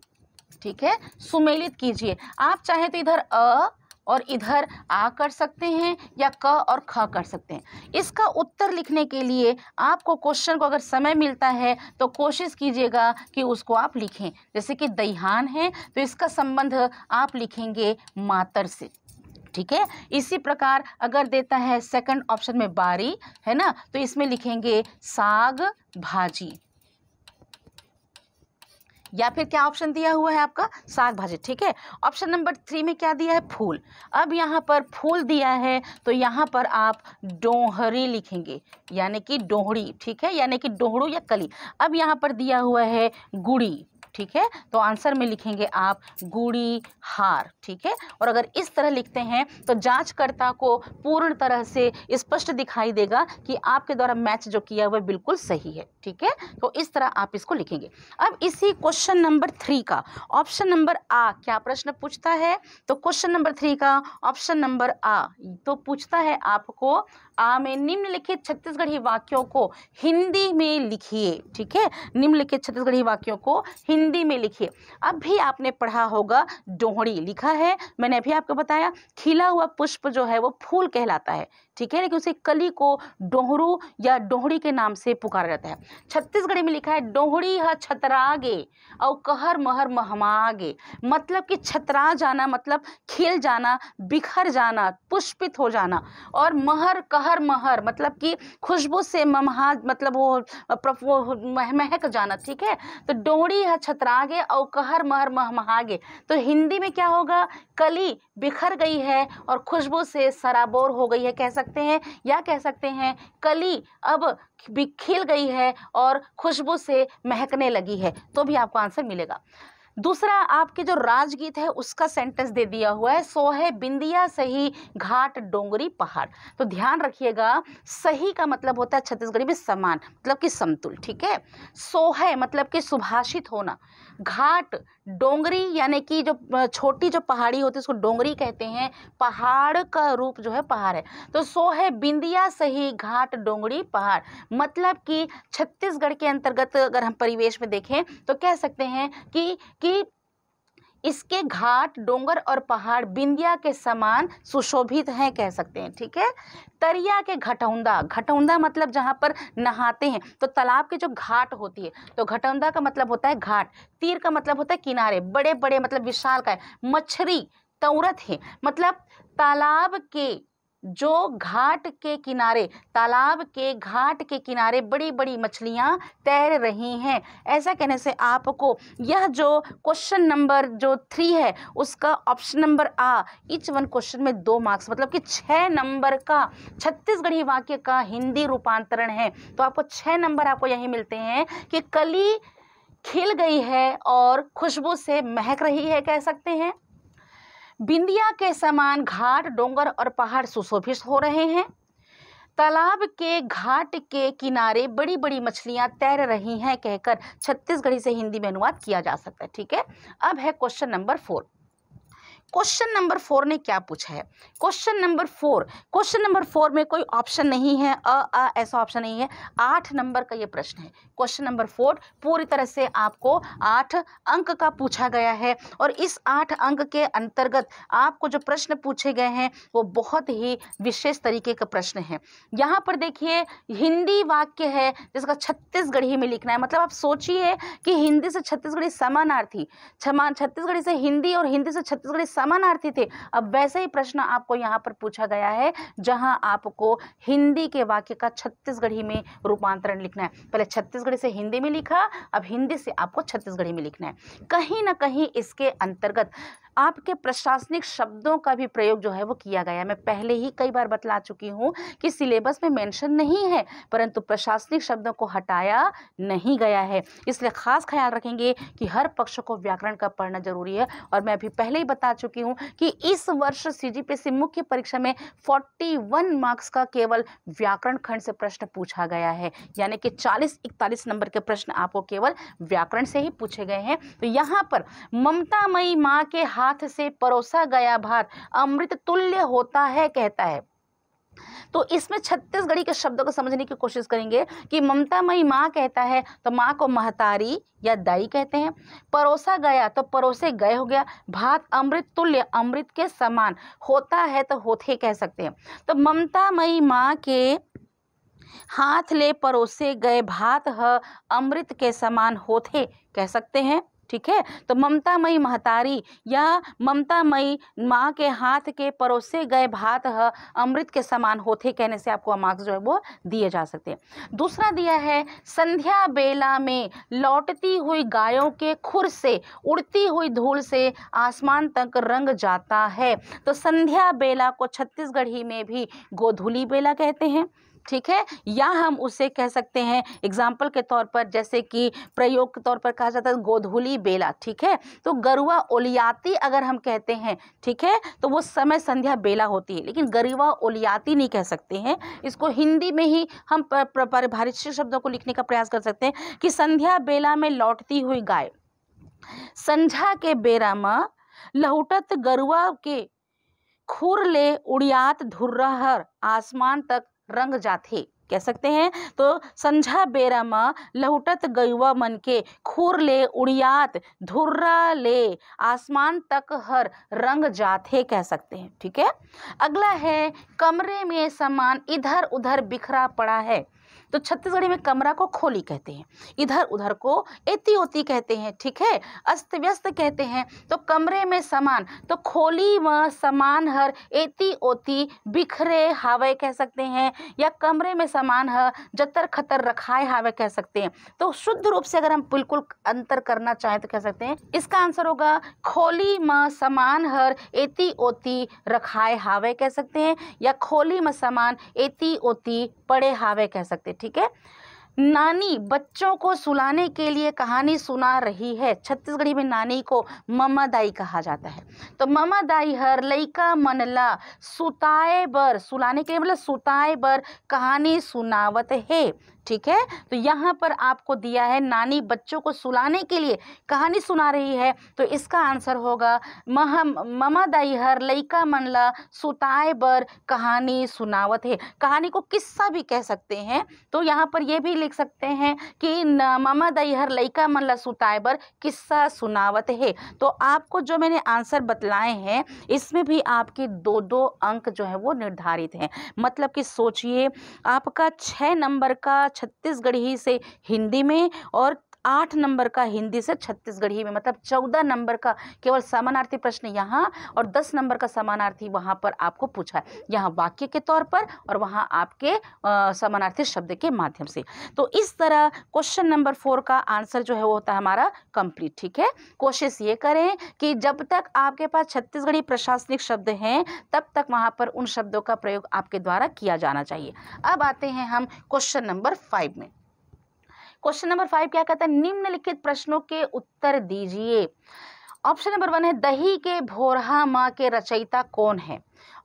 ठीक है सुमेलित कीजिए आप चाहे तो इधर अ और इधर आ कर सकते हैं या क और ख कर सकते हैं इसका उत्तर लिखने के लिए आपको क्वेश्चन को अगर समय मिलता है तो कोशिश कीजिएगा कि उसको आप लिखें जैसे कि दहान है तो इसका संबंध आप लिखेंगे मातर से ठीक है इसी प्रकार अगर देता है सेकंड ऑप्शन में बारी है ना तो इसमें लिखेंगे साग भाजी या फिर क्या ऑप्शन दिया हुआ है आपका साग भाजी ठीक है ऑप्शन नंबर थ्री में क्या दिया है फूल अब यहाँ पर फूल दिया है तो यहाँ पर आप डोहरी लिखेंगे यानी कि डोहड़ी ठीक है यानी कि डोहड़ू या कली अब यहाँ पर दिया हुआ है गुड़ी ठीक है तो आंसर में लिखेंगे आप गुड़ी हार ठीक है और अगर इस तरह लिखते हैं तो जांचकर्ता को पूर्ण तरह से स्पष्ट दिखाई देगा कि आपके द्वारा मैच जो किया हुआ बिल्कुल सही है ठीक है तो इस तरह आप इसको लिखेंगे अब इसी क्वेश्चन नंबर थ्री का ऑप्शन नंबर आ क्या प्रश्न पूछता है तो क्वेश्चन नंबर थ्री का ऑप्शन नंबर आ तो पूछता है आपको आ में निम्नलिखित छत्तीसगढ़ी वाक्यों को हिंदी में लिखिए ठीक है निम्नलिखित छत्तीसगढ़ी वाक्यों को हिंदी हिंदी में लिखिए अब भी आपने पढ़ा होगा डोहड़ी लिखा है मैंने अभी आपको बताया खिला हुआ पुष्प जो है वो फूल कहलाता है ठीक है लेकिन उसे कली को डोहरू या डोहड़ी के नाम से पुकारा जाता है छत्तीसगढ़ी में लिखा है डोहड़ी है छतरागे और कहर महर महमागे मतलब कि छतरा जाना मतलब खिल जाना बिखर जाना पुष्पित हो जाना और महर कहर महर मतलब कि खुशबू से ममहा मतलब वो, महक जाना ठीक है तो डोहड़ी ह थतरागे और कहर महर महमहागे तो हिंदी में क्या होगा कली बिखर गई है और खुशबू से सराबोर हो गई है कह सकते हैं या कह सकते हैं कली अब बिखिल गई है और खुशबू से महकने लगी है तो भी आपको आंसर मिलेगा दूसरा आपके जो राजगीत है उसका सेंटेंस दे दिया हुआ है सो है बिंदिया सही घाट डोंगरी पहाड़ तो ध्यान रखिएगा सही का मतलब होता है छत्तीसगढ़ी में समान मतलब कि समतुल ठीक है सो है मतलब कि सुभाषित होना घाट डोंगरी यानी कि जो छोटी जो पहाड़ी होती है उसको डोंगरी कहते हैं पहाड़ का रूप जो है पहाड़ है तो सो है बिंदिया सही घाट डोंगरी पहाड़ मतलब कि छत्तीसगढ़ के अंतर्गत अगर हम परिवेश में देखें तो कह सकते हैं कि कि इसके घाट डोंगर और पहाड़ बिंदिया के समान सुशोभित हैं कह सकते हैं ठीक है तरिया के घटौंदा घटौंदा मतलब जहाँ पर नहाते हैं तो तालाब के जो घाट होती है तो घटौंदा का मतलब होता है घाट तीर का मतलब होता है किनारे बड़े बड़े मतलब विशाल का है मच्छरी तौरत है मतलब तालाब के जो घाट के किनारे तालाब के घाट के किनारे बड़ी बड़ी मछलियाँ तैर रही हैं ऐसा कहने से आपको यह जो क्वेश्चन नंबर जो थ्री है उसका ऑप्शन नंबर आ इच वन क्वेश्चन में दो मार्क्स मतलब कि छः नंबर का छत्तीसगढ़ी वाक्य का हिंदी रूपांतरण है तो आपको छः नंबर आपको यही मिलते हैं कि कली खिल गई है और खुशबू से महक रही है कह सकते हैं बिंदिया के समान घाट डोंगर और पहाड़ सुशोभित हो रहे हैं तालाब के घाट के किनारे बड़ी बड़ी मछलियां तैर रही हैं कहकर छत्तीसगढ़ी से हिंदी में अनुवाद किया जा सकता है ठीक है अब है question number four question number four ने क्या पूछा है question number four question number four में कोई ऑप्शन नहीं है अ अ ऐसा ऑप्शन नहीं है आठ नंबर का ये प्रश्न है क्वेश्चन नंबर फोर पूरी तरह से आपको आठ अंक का पूछा गया है और इस आठ अंक के अंतर्गत आपको जो प्रश्न पूछे गए हैं वो बहुत ही विशेष तरीके का प्रश्न है यहाँ पर देखिए हिंदी वाक्य है जिसका छत्तीसगढ़ी में लिखना है मतलब आप सोचिए कि हिंदी से छत्तीसगढ़ी समानार्थी छत्तीसगढ़ी से हिंदी और हिंदी से छत्तीसगढ़ी समानार्थी थे अब वैसे ही प्रश्न आपको यहाँ पर पूछा गया है जहाँ आपको हिंदी के वाक्य का छत्तीसगढ़ी में रूपांतरण लिखना है पहले छत्तीसगढ़ी से हिंदी में लिखा अब हिंदी से आपको छत्तीसगढ़ी में लिखना है कहीं ना कहीं इसके अंतर्गत आपके प्रशासनिक शब्दों का भी प्रयोग जो है वो किया गया मैं पहले ही कई बार बतला चुकी हूँ कि सिलेबस में मेंशन नहीं है परंतु प्रशासनिक शब्दों को हटाया नहीं गया है इसलिए खास ख्याल रखेंगे कि हर पक्ष को व्याकरण का पढ़ना जरूरी है और मैं अभी पहले ही बता चुकी चुकी हूँ कि इस वर्ष सीजीपीएससी मुख्य परीक्षा में 41 मार्क्स का केवल व्याकरण खंड से प्रश्न पूछा गया है यानी कि 40-41 नंबर के प्रश्न आपको केवल व्याकरण से ही पूछे गए हैं तो यहाँ पर मई माँ के हाथ से परोसा गया भार अमृत तुल्य होता है कहता है तो इसमें छत्तीसगढ़ी के शब्दों को समझने की कोशिश करेंगे कि ममता मई माँ कहता है तो माँ को महतारी या दाई कहते हैं परोसा गया तो परोसे गए हो गया भात अमृत तुल्य अमृत के समान होता है तो होते कह सकते हैं तो ममता मई माँ के हाथ ले परोसे गए भात ह अमृत के समान होते कह सकते हैं ठीक है तो ममतामयी महतारी ममता ममतामयी माँ के हाथ के परोसे गए भात अमृत के समान होते कहने से आपको मार्क्स जो है वो दिए जा सकते हैं दूसरा दिया है संध्या बेला में लौटती हुई गायों के खुर से उड़ती हुई धूल से आसमान तक रंग जाता है तो संध्या बेला को छत्तीसगढ़ी में भी गोधुली बेला कहते हैं ठीक है या हम उसे कह सकते हैं एग्जाम्पल के तौर पर जैसे कि प्रयोग के तौर पर कहा जाता है गोधुली बेला ठीक है तो गरुआ ओलियाती अगर हम कहते हैं ठीक है तो वो समय संध्या बेला होती है लेकिन गरुआ ओलियाती नहीं कह सकते हैं इसको हिंदी में ही हम परिभाषिक शब्दों को लिखने का प्रयास कर सकते हैं कि संध्या बेला में लौटती हुई गाय संझा के बेरा में लहुटत गरुआ के खुर ले उड़ियात धुर्रहर आसमान तक रंग जाथे कह सकते हैं तो संझा बेरा महुटत लहुटत गयुवा मन के खुर ले उड़ियात धुर्रा ले आसमान तक हर रंग जाथे कह सकते हैं ठीक है अगला है कमरे में सामान इधर उधर बिखरा पड़ा है तो छत्तीसगढ़ी में कमरा को खोली कहते हैं इधर उधर को एती ओती कहते हैं ठीक है अस्त व्यस्त कहते हैं तो कमरे में समान तो खोली व समान हर एती ओती बिखरे हावे कह सकते हैं या कमरे में समान हर जतर खतर रखाए हावे कह सकते हैं तो शुद्ध रूप से अगर हम बिल्कुल अंतर करना चाहें तो कह सकते हैं इसका आंसर होगा खोली म समान हर एती ओती रखाए हावे कह सकते हैं या खोली म समान एती ओती पड़े हावे कह सकते हैं ठीक है नानी बच्चों को सुलाने के लिए कहानी सुना रही है छत्तीसगढ़ी में नानी को ममा दाई कहा जाता है तो ममा दाई हर लईका मनला सुताए बर सुलाने के लिए मतलब सुताए बर कहानी सुनावत है ठीक है तो यहाँ पर आपको दिया है नानी बच्चों को सुलाने के लिए कहानी सुना रही है तो इसका आंसर होगा महम ममा हर लईका मनला सुताए बर कहानी सुनावत है कहानी को किस्सा भी कह सकते हैं तो यहाँ पर यह भी लिख सकते हैं कि ममा हर लईका मनला सुताए बर किस्सा सुनावत है तो आपको जो मैंने आंसर बतलाए हैं इसमें भी आपके दो दो अंक जो है वो निर्धारित हैं मतलब कि सोचिए आपका छः नंबर का छत्तीसगढ़ी से हिंदी में और आठ नंबर का हिंदी से छत्तीसगढ़ी में मतलब चौदह नंबर का केवल समानार्थी प्रश्न यहाँ और दस नंबर का समानार्थी वहाँ पर आपको पूछा है यहाँ वाक्य के तौर पर और वहाँ आपके समानार्थी शब्द के माध्यम से तो इस तरह क्वेश्चन नंबर फोर का आंसर जो है वो होता है हमारा कंप्लीट ठीक है कोशिश ये करें कि जब तक आपके पास छत्तीसगढ़ी प्रशासनिक शब्द हैं तब तक वहाँ पर उन शब्दों का प्रयोग आपके द्वारा किया जाना चाहिए अब आते हैं हम क्वेश्चन नंबर फाइव में क्वेश्चन नंबर फाइव क्या कहता है निम्नलिखित प्रश्नों के उत्तर दीजिए ऑप्शन नंबर वन है दही के भोरहा माँ के रचयिता कौन है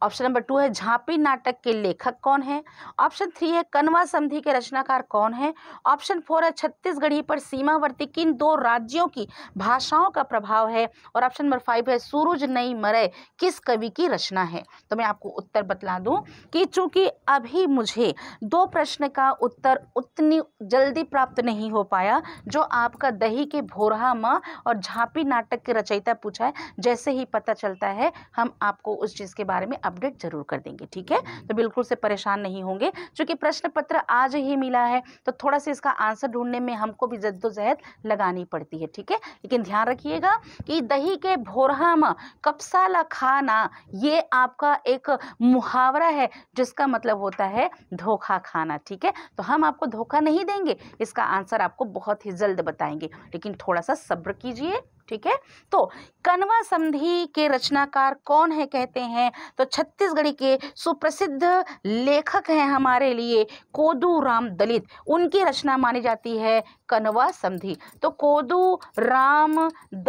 ऑप्शन नंबर टू है झांपी नाटक के लेखक कौन है ऑप्शन थ्री है कनवा संधि के रचनाकार कौन है ऑप्शन फोर है छत्तीसगढ़ी पर सीमावर्ती किन दो राज्यों की भाषाओं का प्रभाव है और ऑप्शन नंबर फाइव है सूरज नई मरय किस कवि की रचना है तो मैं आपको उत्तर बतला दूं कि चूंकि अभी मुझे दो प्रश्न का उत्तर उतनी जल्दी प्राप्त नहीं हो पाया जो आपका दही के भोरहा माँ और झांपी नाटक के रचयिता पूछा है जैसे ही पता चलता है हम आपको उस चीज़ के बारे में में अपडेट जरूर कर देंगे ठीक है हम्म। तो बिल्कुल से परेशान नहीं होंगे चूँकि प्रश्न पत्र आज ही मिला है तो थोड़ा सा इसका आंसर ढूंढने में हमको भी जद्दोजहद लगानी पड़ती है ठीक है लेकिन ध्यान रखिएगा कि दही के भोरहम कपसाला खाना ये आपका एक मुहावरा है जिसका मतलब होता है धोखा खाना ठीक है तो हम आपको धोखा नहीं देंगे इसका आंसर आपको बहुत ही जल्द बताएंगे लेकिन थोड़ा सा सब्र कीजिए ठीक है तो कनवा संधि के रचनाकार कौन है कहते हैं तो छत्तीसगढ़ी के सुप्रसिद्ध लेखक हैं हमारे लिए कोदू राम दलित उनकी रचना मानी जाती है कनवा संधि तो कोदू राम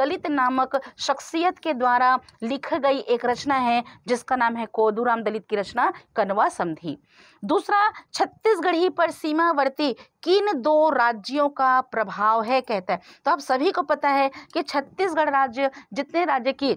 दलित नामक शख्सियत के द्वारा लिख गई एक रचना है जिसका नाम है कोदू राम दलित की रचना कनवा संधि दूसरा छत्तीसगढ़ी पर सीमावर्ती किन दो राज्यों का प्रभाव है कहता है तो आप सभी को पता है कि छत्तीसगढ़ राज्य जितने राज्य की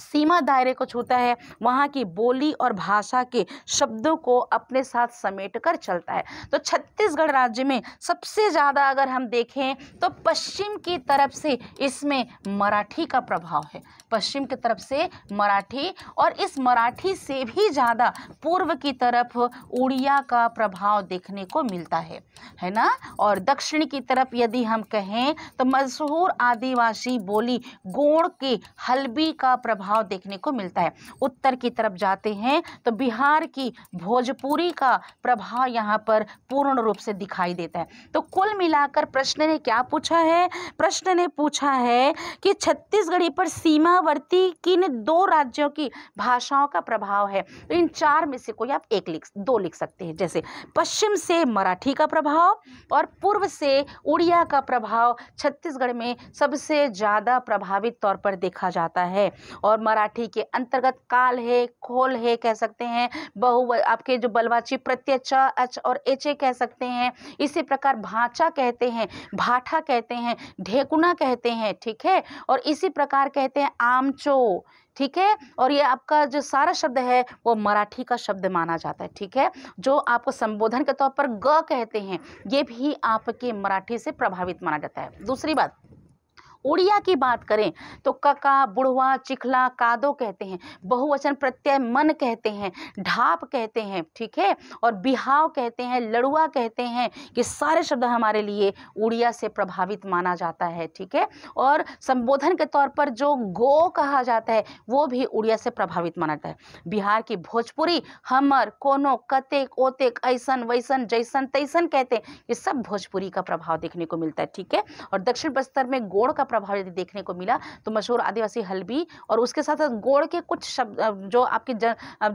सीमा दायरे को छूता है वहाँ की बोली और भाषा के शब्दों को अपने साथ समेट कर चलता है तो छत्तीसगढ़ राज्य में सबसे ज़्यादा अगर हम देखें तो पश्चिम की तरफ से इसमें मराठी का प्रभाव है पश्चिम की तरफ से मराठी और इस मराठी से भी ज़्यादा पूर्व की तरफ उड़िया का प्रभाव देखने को मिलता है है ना और दक्षिण की तरफ यदि हम कहें तो मशहूर आदिवासी बोली गोड़ के हल्बी का प्रभाव प्रभाव देखने को मिलता है उत्तर की तरफ जाते हैं तो बिहार की भोजपुरी का प्रभाव यहाँ पर पूर्ण रूप से दिखाई देता है तो कुल मिलाकर प्रश्न ने क्या पूछा है प्रश्न ने पूछा है कि छत्तीसगढ़ी पर सीमावर्ती किन दो राज्यों की भाषाओं का प्रभाव है तो इन चार में से कोई आप एक लिख दो लिख सकते हैं जैसे पश्चिम से मराठी का प्रभाव और पूर्व से उड़िया का प्रभाव छत्तीसगढ़ में सबसे ज़्यादा प्रभावित तौर पर देखा जाता है और और मराठी के अंतर्गत काल है खोल है कह सकते हैं बहु आपके जो बलवाची प्रत्यय च अच और एचे कह सकते हैं इसी प्रकार भाचा कहते हैं भाठा कहते हैं ढेकुना कहते हैं ठीक है और इसी प्रकार कहते हैं आमचो ठीक है और ये आपका जो सारा शब्द है वो मराठी का शब्द माना जाता है ठीक है जो आपको संबोधन के तौर पर ग कहते हैं ये भी आपके मराठी से प्रभावित माना जाता है दूसरी बात उड़िया की बात करें तो कका बुढ़वा चिखला कादो कहते हैं बहुवचन प्रत्यय मन कहते हैं ढाप कहते हैं ठीक है और बिहाव कहते हैं लड़ुआ कहते हैं ये सारे शब्द हमारे लिए उड़िया से प्रभावित माना जाता है ठीक है और संबोधन के तौर पर जो गो कहा जाता है वो भी उड़िया से प्रभावित माना जाता है बिहार की भोजपुरी हमर कोनो कतेक ओतेक ऐसन वैसन जैसन तैसन कहते हैं ये सब भोजपुरी का प्रभाव देखने को मिलता है ठीक है और दक्षिण बस्तर में गोड़ का प्रभाव यदि देखने को मिला तो मशहूर आदिवासी हल्बी और उसके साथ गोड़ के कुछ शब्द जो आपके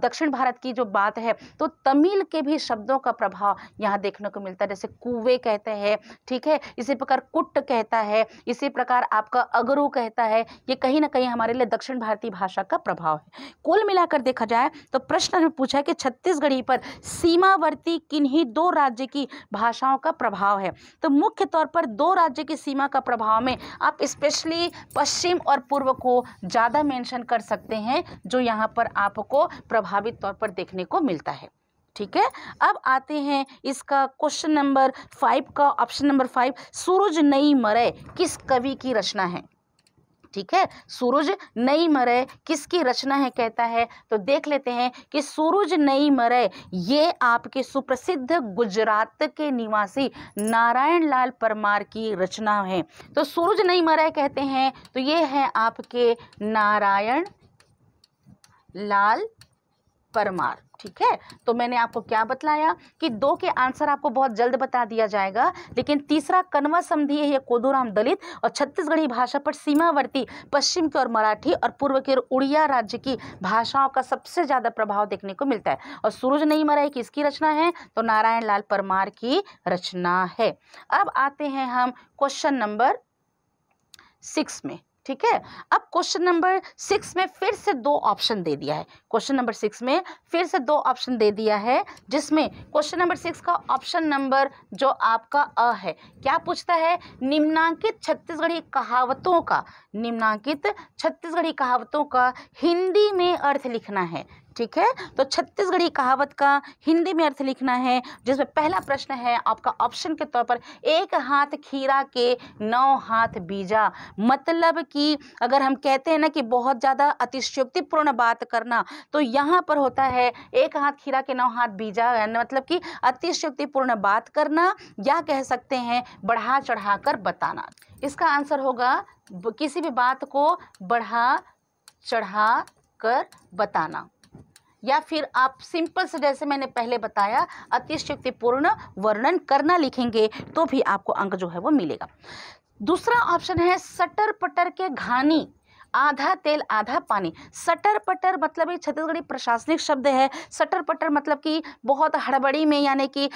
दक्षिण भारत की जो बात है तो तमिल के भी शब्दों का प्रभाव यहाँ देखने को मिलता है जैसे कुवे कहते हैं ठीक है इसी प्रकार कुट कहता है इसी प्रकार आपका अगरू कहता है ये कहीं ना कहीं हमारे लिए दक्षिण भारतीय भाषा का प्रभाव है कुल मिलाकर देखा जाए तो प्रश्न पूछा है कि छत्तीसगढ़ी पर सीमावर्ती किन्हीं दो राज्य की भाषाओं का प्रभाव है तो मुख्य तौर पर दो राज्य की सीमा का प्रभाव में आप स्पेशली पश्चिम और पूर्व को ज़्यादा मेंशन कर सकते हैं जो यहाँ पर आपको प्रभावित तौर पर देखने को मिलता है ठीक है अब आते हैं इसका क्वेश्चन नंबर फाइव का ऑप्शन नंबर फाइव सूरज नई मरे किस कवि की रचना है ठीक है सूरज नहीं मरे किसकी रचना है कहता है तो देख लेते हैं कि सूरज नहीं मरे ये आपके सुप्रसिद्ध गुजरात के निवासी नारायण लाल परमार की रचना है तो सूरज नहीं मरे कहते हैं तो ये है आपके नारायण लाल परमार ठीक है तो मैंने आपको क्या बतलाया कि दो के आंसर आपको बहुत जल्द बता दिया जाएगा लेकिन तीसरा कन्वा समधि है कोदूराम दलित और छत्तीसगढ़ी भाषा पर सीमावर्ती पश्चिम की ओर मराठी और पूर्व की ओर उड़िया राज्य की भाषाओं का सबसे ज़्यादा प्रभाव देखने को मिलता है और सूरज नहीं मरा है किसकी रचना है तो नारायण लाल परमार की रचना है अब आते हैं हम क्वेश्चन नंबर सिक्स में ठीक है अब क्वेश्चन नंबर सिक्स में फिर से दो ऑप्शन दे दिया है क्वेश्चन नंबर सिक्स में फिर से दो ऑप्शन दे दिया है जिसमें क्वेश्चन नंबर सिक्स का ऑप्शन नंबर जो आपका अ है क्या पूछता है निम्नांकित छत्तीसगढ़ी कहावतों का निम्नांकित छत्तीसगढ़ी कहावतों का हिंदी में अर्थ लिखना है ठीक है तो छत्तीसगढ़ी कहावत का हिंदी में अर्थ लिखना है जिसमें पहला प्रश्न है आपका ऑप्शन के तौर पर एक हाथ खीरा के नौ हाथ बीजा मतलब कि अगर हम कहते हैं ना कि बहुत ज़्यादा अतिशयोक्तिपूर्ण बात करना तो यहाँ पर होता है एक हाथ खीरा के नौ हाथ बीजा मतलब कि अतिशयोक्तिपूर्ण बात करना या कह सकते हैं बढ़ा चढ़ा कर बताना इसका आंसर होगा किसी भी बात को बढ़ा चढ़ा कर बताना या फिर आप सिंपल से जैसे मैंने पहले बताया अतिशक्तिपूर्ण वर्णन करना लिखेंगे तो भी आपको अंक जो है वो मिलेगा दूसरा ऑप्शन है सटर पटर के घानी आधा तेल आधा पानी सटर पटर मतलब ये छत्तीसगढ़ी प्रशासनिक शब्द है सटर पटर मतलब कि बहुत हड़बड़ी में यानी कि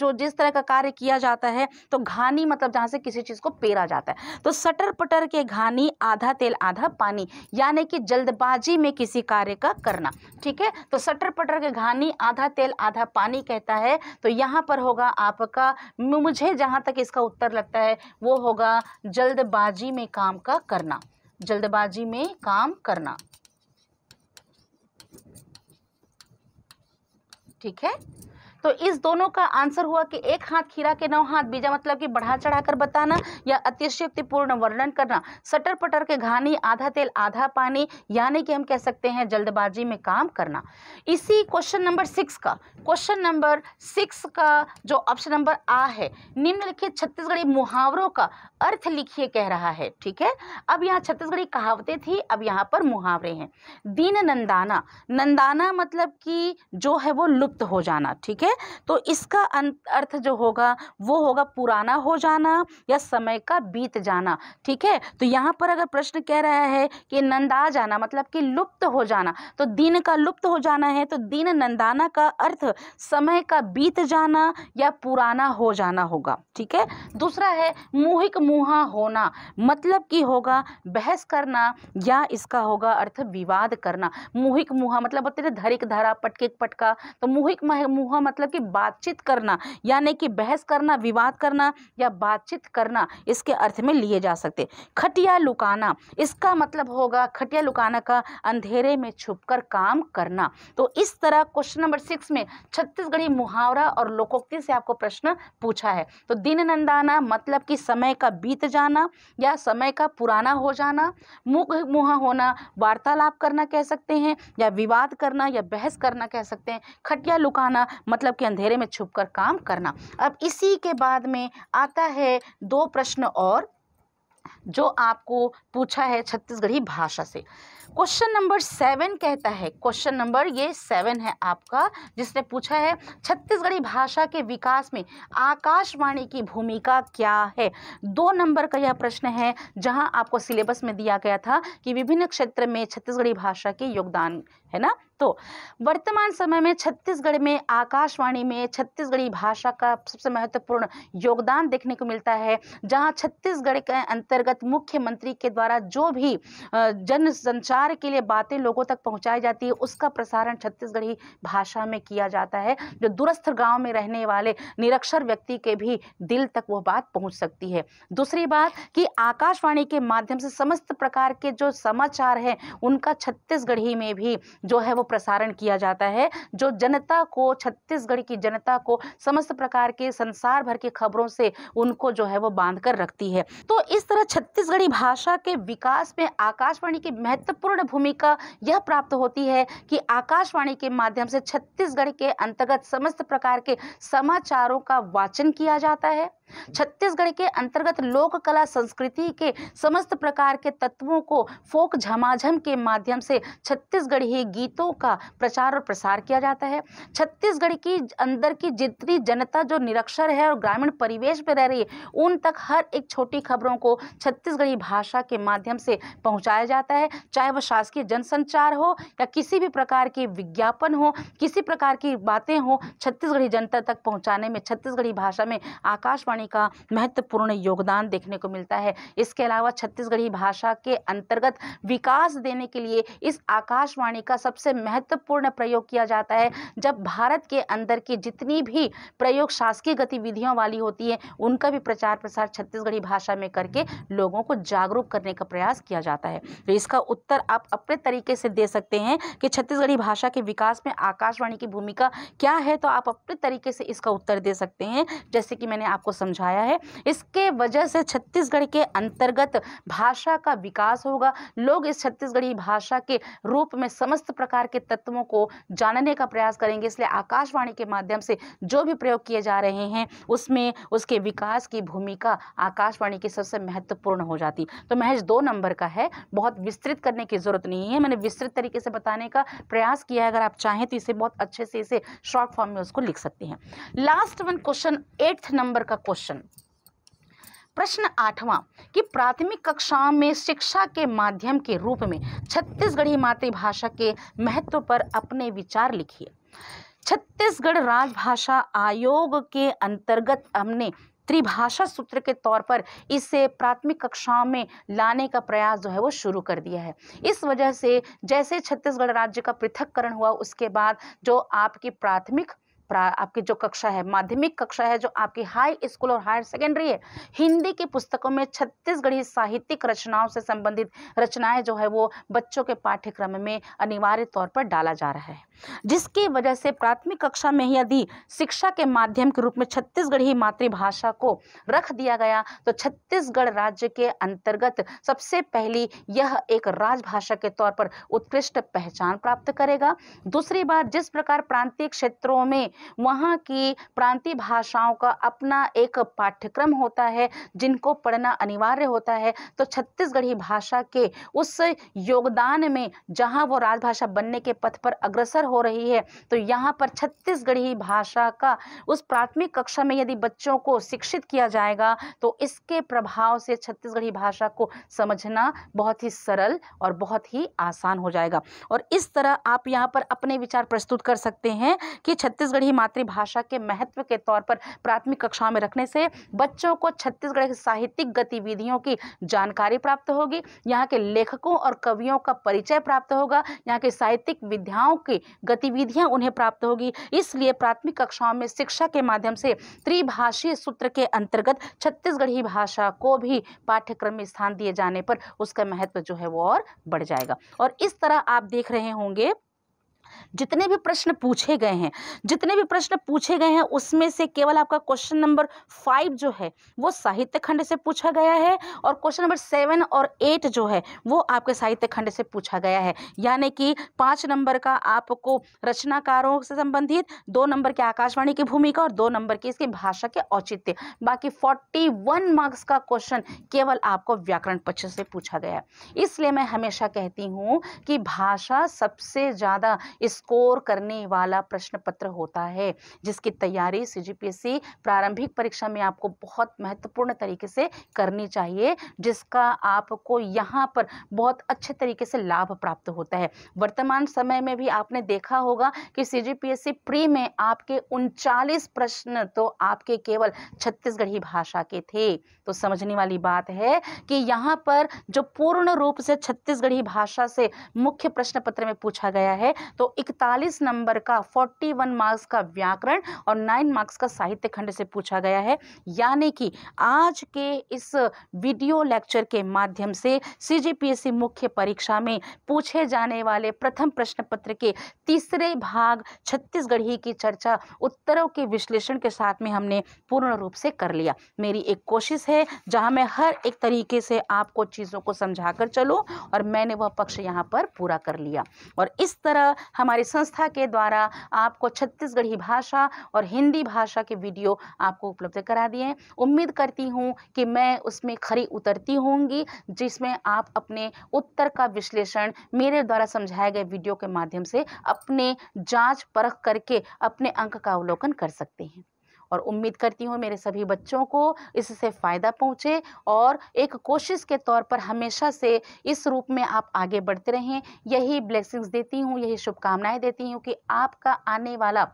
जो जिस तरह का कार्य किया जाता है तो घानी मतलब जहाँ से किसी चीज़ को पेरा जाता है तो सटर पटर के घानी आधा तेल आधा पानी यानी कि जल्दबाजी में किसी कार्य का करना ठीक है तो सटर पटर के घानी आधा तेल आधा पानी कहता है तो यहाँ पर होगा आपका मुझे जहाँ तक इसका उत्तर लगता है वो होगा जल्दबाजी में काम का करना जल्दबाजी में काम करना ठीक है तो इस दोनों का आंसर हुआ कि एक हाथ खीरा के नौ हाथ बीजा मतलब कि बढ़ा चढ़ा कर बताना या अतिशयोक्तिपूर्ण वर्णन करना सटर पटर के घानी आधा तेल आधा पानी यानी कि हम कह सकते हैं जल्दबाजी में काम करना इसी क्वेश्चन नंबर सिक्स का क्वेश्चन नंबर सिक्स का जो ऑप्शन नंबर आ है निम्नलिखित छत्तीसगढ़ी मुहावरों का अर्थ लिखिए कह रहा है ठीक है अब यहाँ छत्तीसगढ़ी कहावतें थी अब यहाँ पर मुहावरे हैं दीन नंदाना नंदाना मतलब कि जो है वो लुप्त हो जाना ठीक है तो इसका अर्थ जो होगा वो होगा पुराना हो जाना या समय का बीत जाना ठीक है तो यहाँ पर अगर प्रश्न कह रहा है कि नंदा जाना मतलब कि लुप्त हो जाना तो दिन का लुप्त हो जाना है तो दिन नंदाना का अर्थ समय का बीत जाना या पुराना हो जाना होगा ठीक है दूसरा है मुहिक मुहा होना मतलब कि होगा बहस करना या इसका होगा अर्थ विवाद करना मुहिक मुहा मतलब धरिक धरा पटके पटका तो मुहिक मुहा मतलब मतलब कि बातचीत करना यानी कि बहस करना विवाद करना या बातचीत करना इसके अर्थ में लिए जा सकते खटिया लुकाना इसका मतलब होगा खटिया लुकाना का अंधेरे में छुपकर काम करना तो इस तरह क्वेश्चन नंबर सिक्स में छत्तीसगढ़ी मुहावरा और लोकोक्ति से आपको प्रश्न पूछा है तो दिन नंदाना मतलब कि समय का बीत जाना या समय का पुराना हो जाना मुख मुहा होना वार्तालाप करना कह सकते हैं या विवाद करना या बहस करना कह सकते हैं खटिया लुकाना मतलब मतलब कि अंधेरे में छुप कर काम करना अब इसी के बाद में आता है दो प्रश्न और जो आपको पूछा है छत्तीसगढ़ी भाषा से क्वेश्चन नंबर सेवन कहता है क्वेश्चन नंबर ये सेवन है आपका जिसने पूछा है छत्तीसगढ़ी भाषा के विकास में आकाशवाणी की भूमिका क्या है दो नंबर का यह प्रश्न है जहां आपको सिलेबस में दिया गया था कि विभिन्न क्षेत्र में छत्तीसगढ़ी भाषा के योगदान है ना तो वर्तमान समय में छत्तीसगढ़ में आकाशवाणी में छत्तीसगढ़ी भाषा का सबसे महत्वपूर्ण योगदान देखने को मिलता है जहां छत्तीसगढ़ के अंतर्गत मुख्यमंत्री के द्वारा जो भी जन संचार प्रचार के लिए बातें लोगों तक पहुंचाई जाती है उसका प्रसारण छत्तीसगढ़ी भाषा में किया जाता है जो दूरस्थ गांव में रहने वाले निरक्षर व्यक्ति के भी दिल तक वो बात पहुंच सकती है दूसरी बात कि आकाशवाणी के माध्यम से समस्त प्रकार के जो समाचार हैं उनका छत्तीसगढ़ी में भी जो है वो प्रसारण किया जाता है जो जनता को छत्तीसगढ़ की जनता को समस्त प्रकार के संसार भर की खबरों से उनको जो है वो बांध कर रखती है तो इस तरह छत्तीसगढ़ी भाषा के विकास में आकाशवाणी की महत्वपूर्ण महत्वपूर्ण भूमिका यह प्राप्त होती है कि आकाशवाणी के माध्यम से छत्तीसगढ़ के अंतर्गत समस्त प्रकार के समाचारों का वाचन किया जाता है छत्तीसगढ़ के अंतर्गत लोक कला संस्कृति के समस्त प्रकार के तत्वों को फोक झमाझम के माध्यम से छत्तीसगढ़ी गीतों का प्रचार और प्रसार किया जाता है छत्तीसगढ़ की अंदर की जितनी जनता जो निरक्षर है और ग्रामीण परिवेश में रह रही है उन तक हर एक छोटी खबरों को छत्तीसगढ़ी भाषा के माध्यम से पहुंचाया जाता है चाहे वह शासकीय जनसंचार हो या किसी भी प्रकार के विज्ञापन हो किसी प्रकार की बातें हो छत्तीसगढ़ी जनता तक पहुँचाने में छत्तीसगढ़ी भाषा में आकाशवाणी बनाने का महत्वपूर्ण योगदान देखने को मिलता है इसके अलावा छत्तीसगढ़ी भाषा के अंतर्गत विकास देने के लिए इस आकाशवाणी का सबसे महत्वपूर्ण प्रयोग किया जाता है जब भारत के अंदर की जितनी भी प्रयोग शासकीय गतिविधियों वाली होती है उनका भी प्रचार प्रसार छत्तीसगढ़ी भाषा में करके लोगों को जागरूक करने का प्रयास किया जाता है तो इसका उत्तर आप अपने तरीके से दे सकते हैं कि छत्तीसगढ़ी भाषा के विकास में आकाशवाणी की भूमिका क्या है तो आप अपने तरीके से इसका उत्तर दे सकते हैं जैसे कि मैंने आपको समझा समझाया है इसके वजह से छत्तीसगढ़ के अंतर्गत भाषा का विकास होगा लोग इस छत्तीसगढ़ी भाषा के रूप में समस्त प्रकार के तत्वों को जानने का प्रयास करेंगे इसलिए आकाशवाणी के माध्यम से जो भी प्रयोग किए जा रहे हैं उसमें उसके विकास की भूमिका आकाशवाणी की सबसे महत्वपूर्ण हो जाती तो महज दो नंबर का है बहुत विस्तृत करने की ज़रूरत नहीं है मैंने विस्तृत तरीके से बताने का प्रयास किया है अगर आप चाहें तो इसे बहुत अच्छे से इसे शॉर्ट फॉर्म में उसको लिख सकते हैं last one question eighth number का क्वेश्चन प्रश्न प्रश्न आठवां कि प्राथमिक कक्षाओं में शिक्षा के माध्यम के रूप में छत्तीसगढ़ी मातृभाषा के महत्व पर अपने विचार लिखिए छत्तीसगढ़ राजभाषा आयोग के अंतर्गत हमने त्रिभाषा सूत्र के तौर पर इसे प्राथमिक कक्षाओं में लाने का प्रयास जो है वो शुरू कर दिया है इस वजह से जैसे छत्तीसगढ़ राज्य का पृथककरण हुआ उसके बाद जो आपकी प्राथमिक आपकी जो कक्षा है माध्यमिक कक्षा है जो आपकी हाई स्कूल और हायर सेकेंडरी है हिंदी की पुस्तकों में छत्तीसगढ़ी साहित्यिक रचनाओं से संबंधित रचनाएं जो है वो बच्चों के पाठ्यक्रम में अनिवार्य तौर पर डाला जा रहा है जिसकी वजह से प्राथमिक कक्षा में ही यदि शिक्षा के माध्यम के रूप में छत्तीसगढ़ी मातृभाषा को रख दिया गया तो छत्तीसगढ़ राज्य के अंतर्गत सबसे पहली यह एक राजभाषा के तौर पर उत्कृष्ट पहचान प्राप्त करेगा दूसरी बात जिस प्रकार प्रांतीय क्षेत्रों में वहाँ की प्रांतीय भाषाओं का अपना एक पाठ्यक्रम होता है जिनको पढ़ना अनिवार्य होता है तो छत्तीसगढ़ी भाषा के उस योगदान में जहाँ वो राजभाषा बनने के पथ पर अग्रसर हो रही है तो यहाँ पर छत्तीसगढ़ी भाषा का उस प्राथमिक कक्षा में यदि बच्चों को शिक्षित किया जाएगा तो इसके प्रभाव से छत्तीसगढ़ी भाषा को समझना बहुत ही सरल और बहुत ही आसान हो जाएगा और इस तरह आप यहाँ पर अपने विचार प्रस्तुत कर सकते हैं कि छत्तीसगढ़ी की मातृभाषा के महत्व के तौर पर प्राथमिक कक्षा में रखने से बच्चों को छत्तीसगढ़ की साहित्यिक गतिविधियों की जानकारी प्राप्त होगी यहाँ के लेखकों और कवियों का परिचय प्राप्त होगा यहाँ के साहित्यिक विद्याओं की गतिविधियाँ उन्हें प्राप्त होगी इसलिए प्राथमिक कक्षाओं में शिक्षा के माध्यम से त्रिभाषीय सूत्र के अंतर्गत छत्तीसगढ़ी भाषा को भी पाठ्यक्रम में स्थान दिए जाने पर उसका महत्व जो है वो और बढ़ जाएगा और इस तरह आप देख रहे होंगे जितने भी प्रश्न पूछे गए हैं जितने भी प्रश्न पूछे गए हैं उसमें से केवल आपका क्वेश्चन नंबर फाइव जो है वो साहित्य खंड से पूछा गया है और क्वेश्चन नंबर सेवन और एट जो है वो आपके साहित्य खंड से पूछा गया है यानी कि पाँच नंबर का आपको रचनाकारों से संबंधित दो नंबर के आकाशवाणी की भूमिका और दो नंबर की इसकी भाषा के औचित्य बाकी फोर्टी मार्क्स का क्वेश्चन केवल आपको व्याकरण पक्ष से पूछा गया है इसलिए मैं हमेशा कहती हूँ कि भाषा सबसे ज़्यादा स्कोर करने वाला प्रश्न पत्र होता है जिसकी तैयारी सी प्रारंभिक परीक्षा में आपको बहुत महत्वपूर्ण तरीके से करनी चाहिए जिसका आपको यहाँ पर बहुत अच्छे तरीके से लाभ प्राप्त होता है वर्तमान समय में भी आपने देखा होगा कि सी प्री में आपके उनचालीस प्रश्न तो आपके केवल छत्तीसगढ़ी भाषा के थे तो समझने वाली बात है कि यहाँ पर जो पूर्ण रूप से छत्तीसगढ़ी भाषा से मुख्य प्रश्न पत्र में पूछा गया है तो इकतालीस नंबर का फोर्टी वन मार्क्स का व्याकरण और नाइन मार्क्स का साहित्य खंड से पूछा गया है यानी कि आज के इस वीडियो लेक्चर के माध्यम से सी मुख्य परीक्षा में पूछे जाने वाले प्रथम प्रश्न पत्र के तीसरे भाग छत्तीसगढ़ी की चर्चा उत्तरों के विश्लेषण के साथ में हमने पूर्ण रूप से कर लिया मेरी एक कोशिश है जहां मैं हर एक तरीके से आपको चीज़ों को समझा कर चलूँ और मैंने वह पक्ष यहाँ पर पूरा कर लिया और इस तरह हम हमारी संस्था के द्वारा आपको छत्तीसगढ़ी भाषा और हिंदी भाषा के वीडियो आपको उपलब्ध करा दिए हैं उम्मीद करती हूँ कि मैं उसमें खरी उतरती होंगी जिसमें आप अपने उत्तर का विश्लेषण मेरे द्वारा समझाए गए वीडियो के माध्यम से अपने जाँच परख करके अपने अंक का अवलोकन कर सकते हैं और उम्मीद करती हूँ मेरे सभी बच्चों को इससे फ़ायदा पहुँचे और एक कोशिश के तौर पर हमेशा से इस रूप में आप आगे बढ़ते रहें यही ब्लेसिंग्स देती हूँ यही शुभकामनाएं देती हूँ कि आपका आने वाला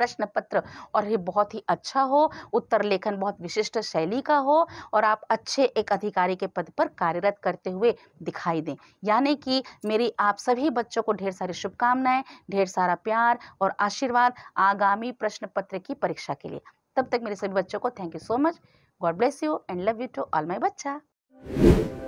प्रश्न पत्र और ये बहुत ही अच्छा हो उत्तर लेखन बहुत विशिष्ट शैली का हो और आप अच्छे एक अधिकारी के पद पर कार्यरत करते हुए दिखाई दें यानी कि मेरी आप सभी बच्चों को ढेर सारी शुभकामनाएं ढेर सारा प्यार और आशीर्वाद आगामी प्रश्न पत्र की परीक्षा के लिए तब तक मेरे सभी बच्चों को thank you so much God bless you and love you too all my बच्चा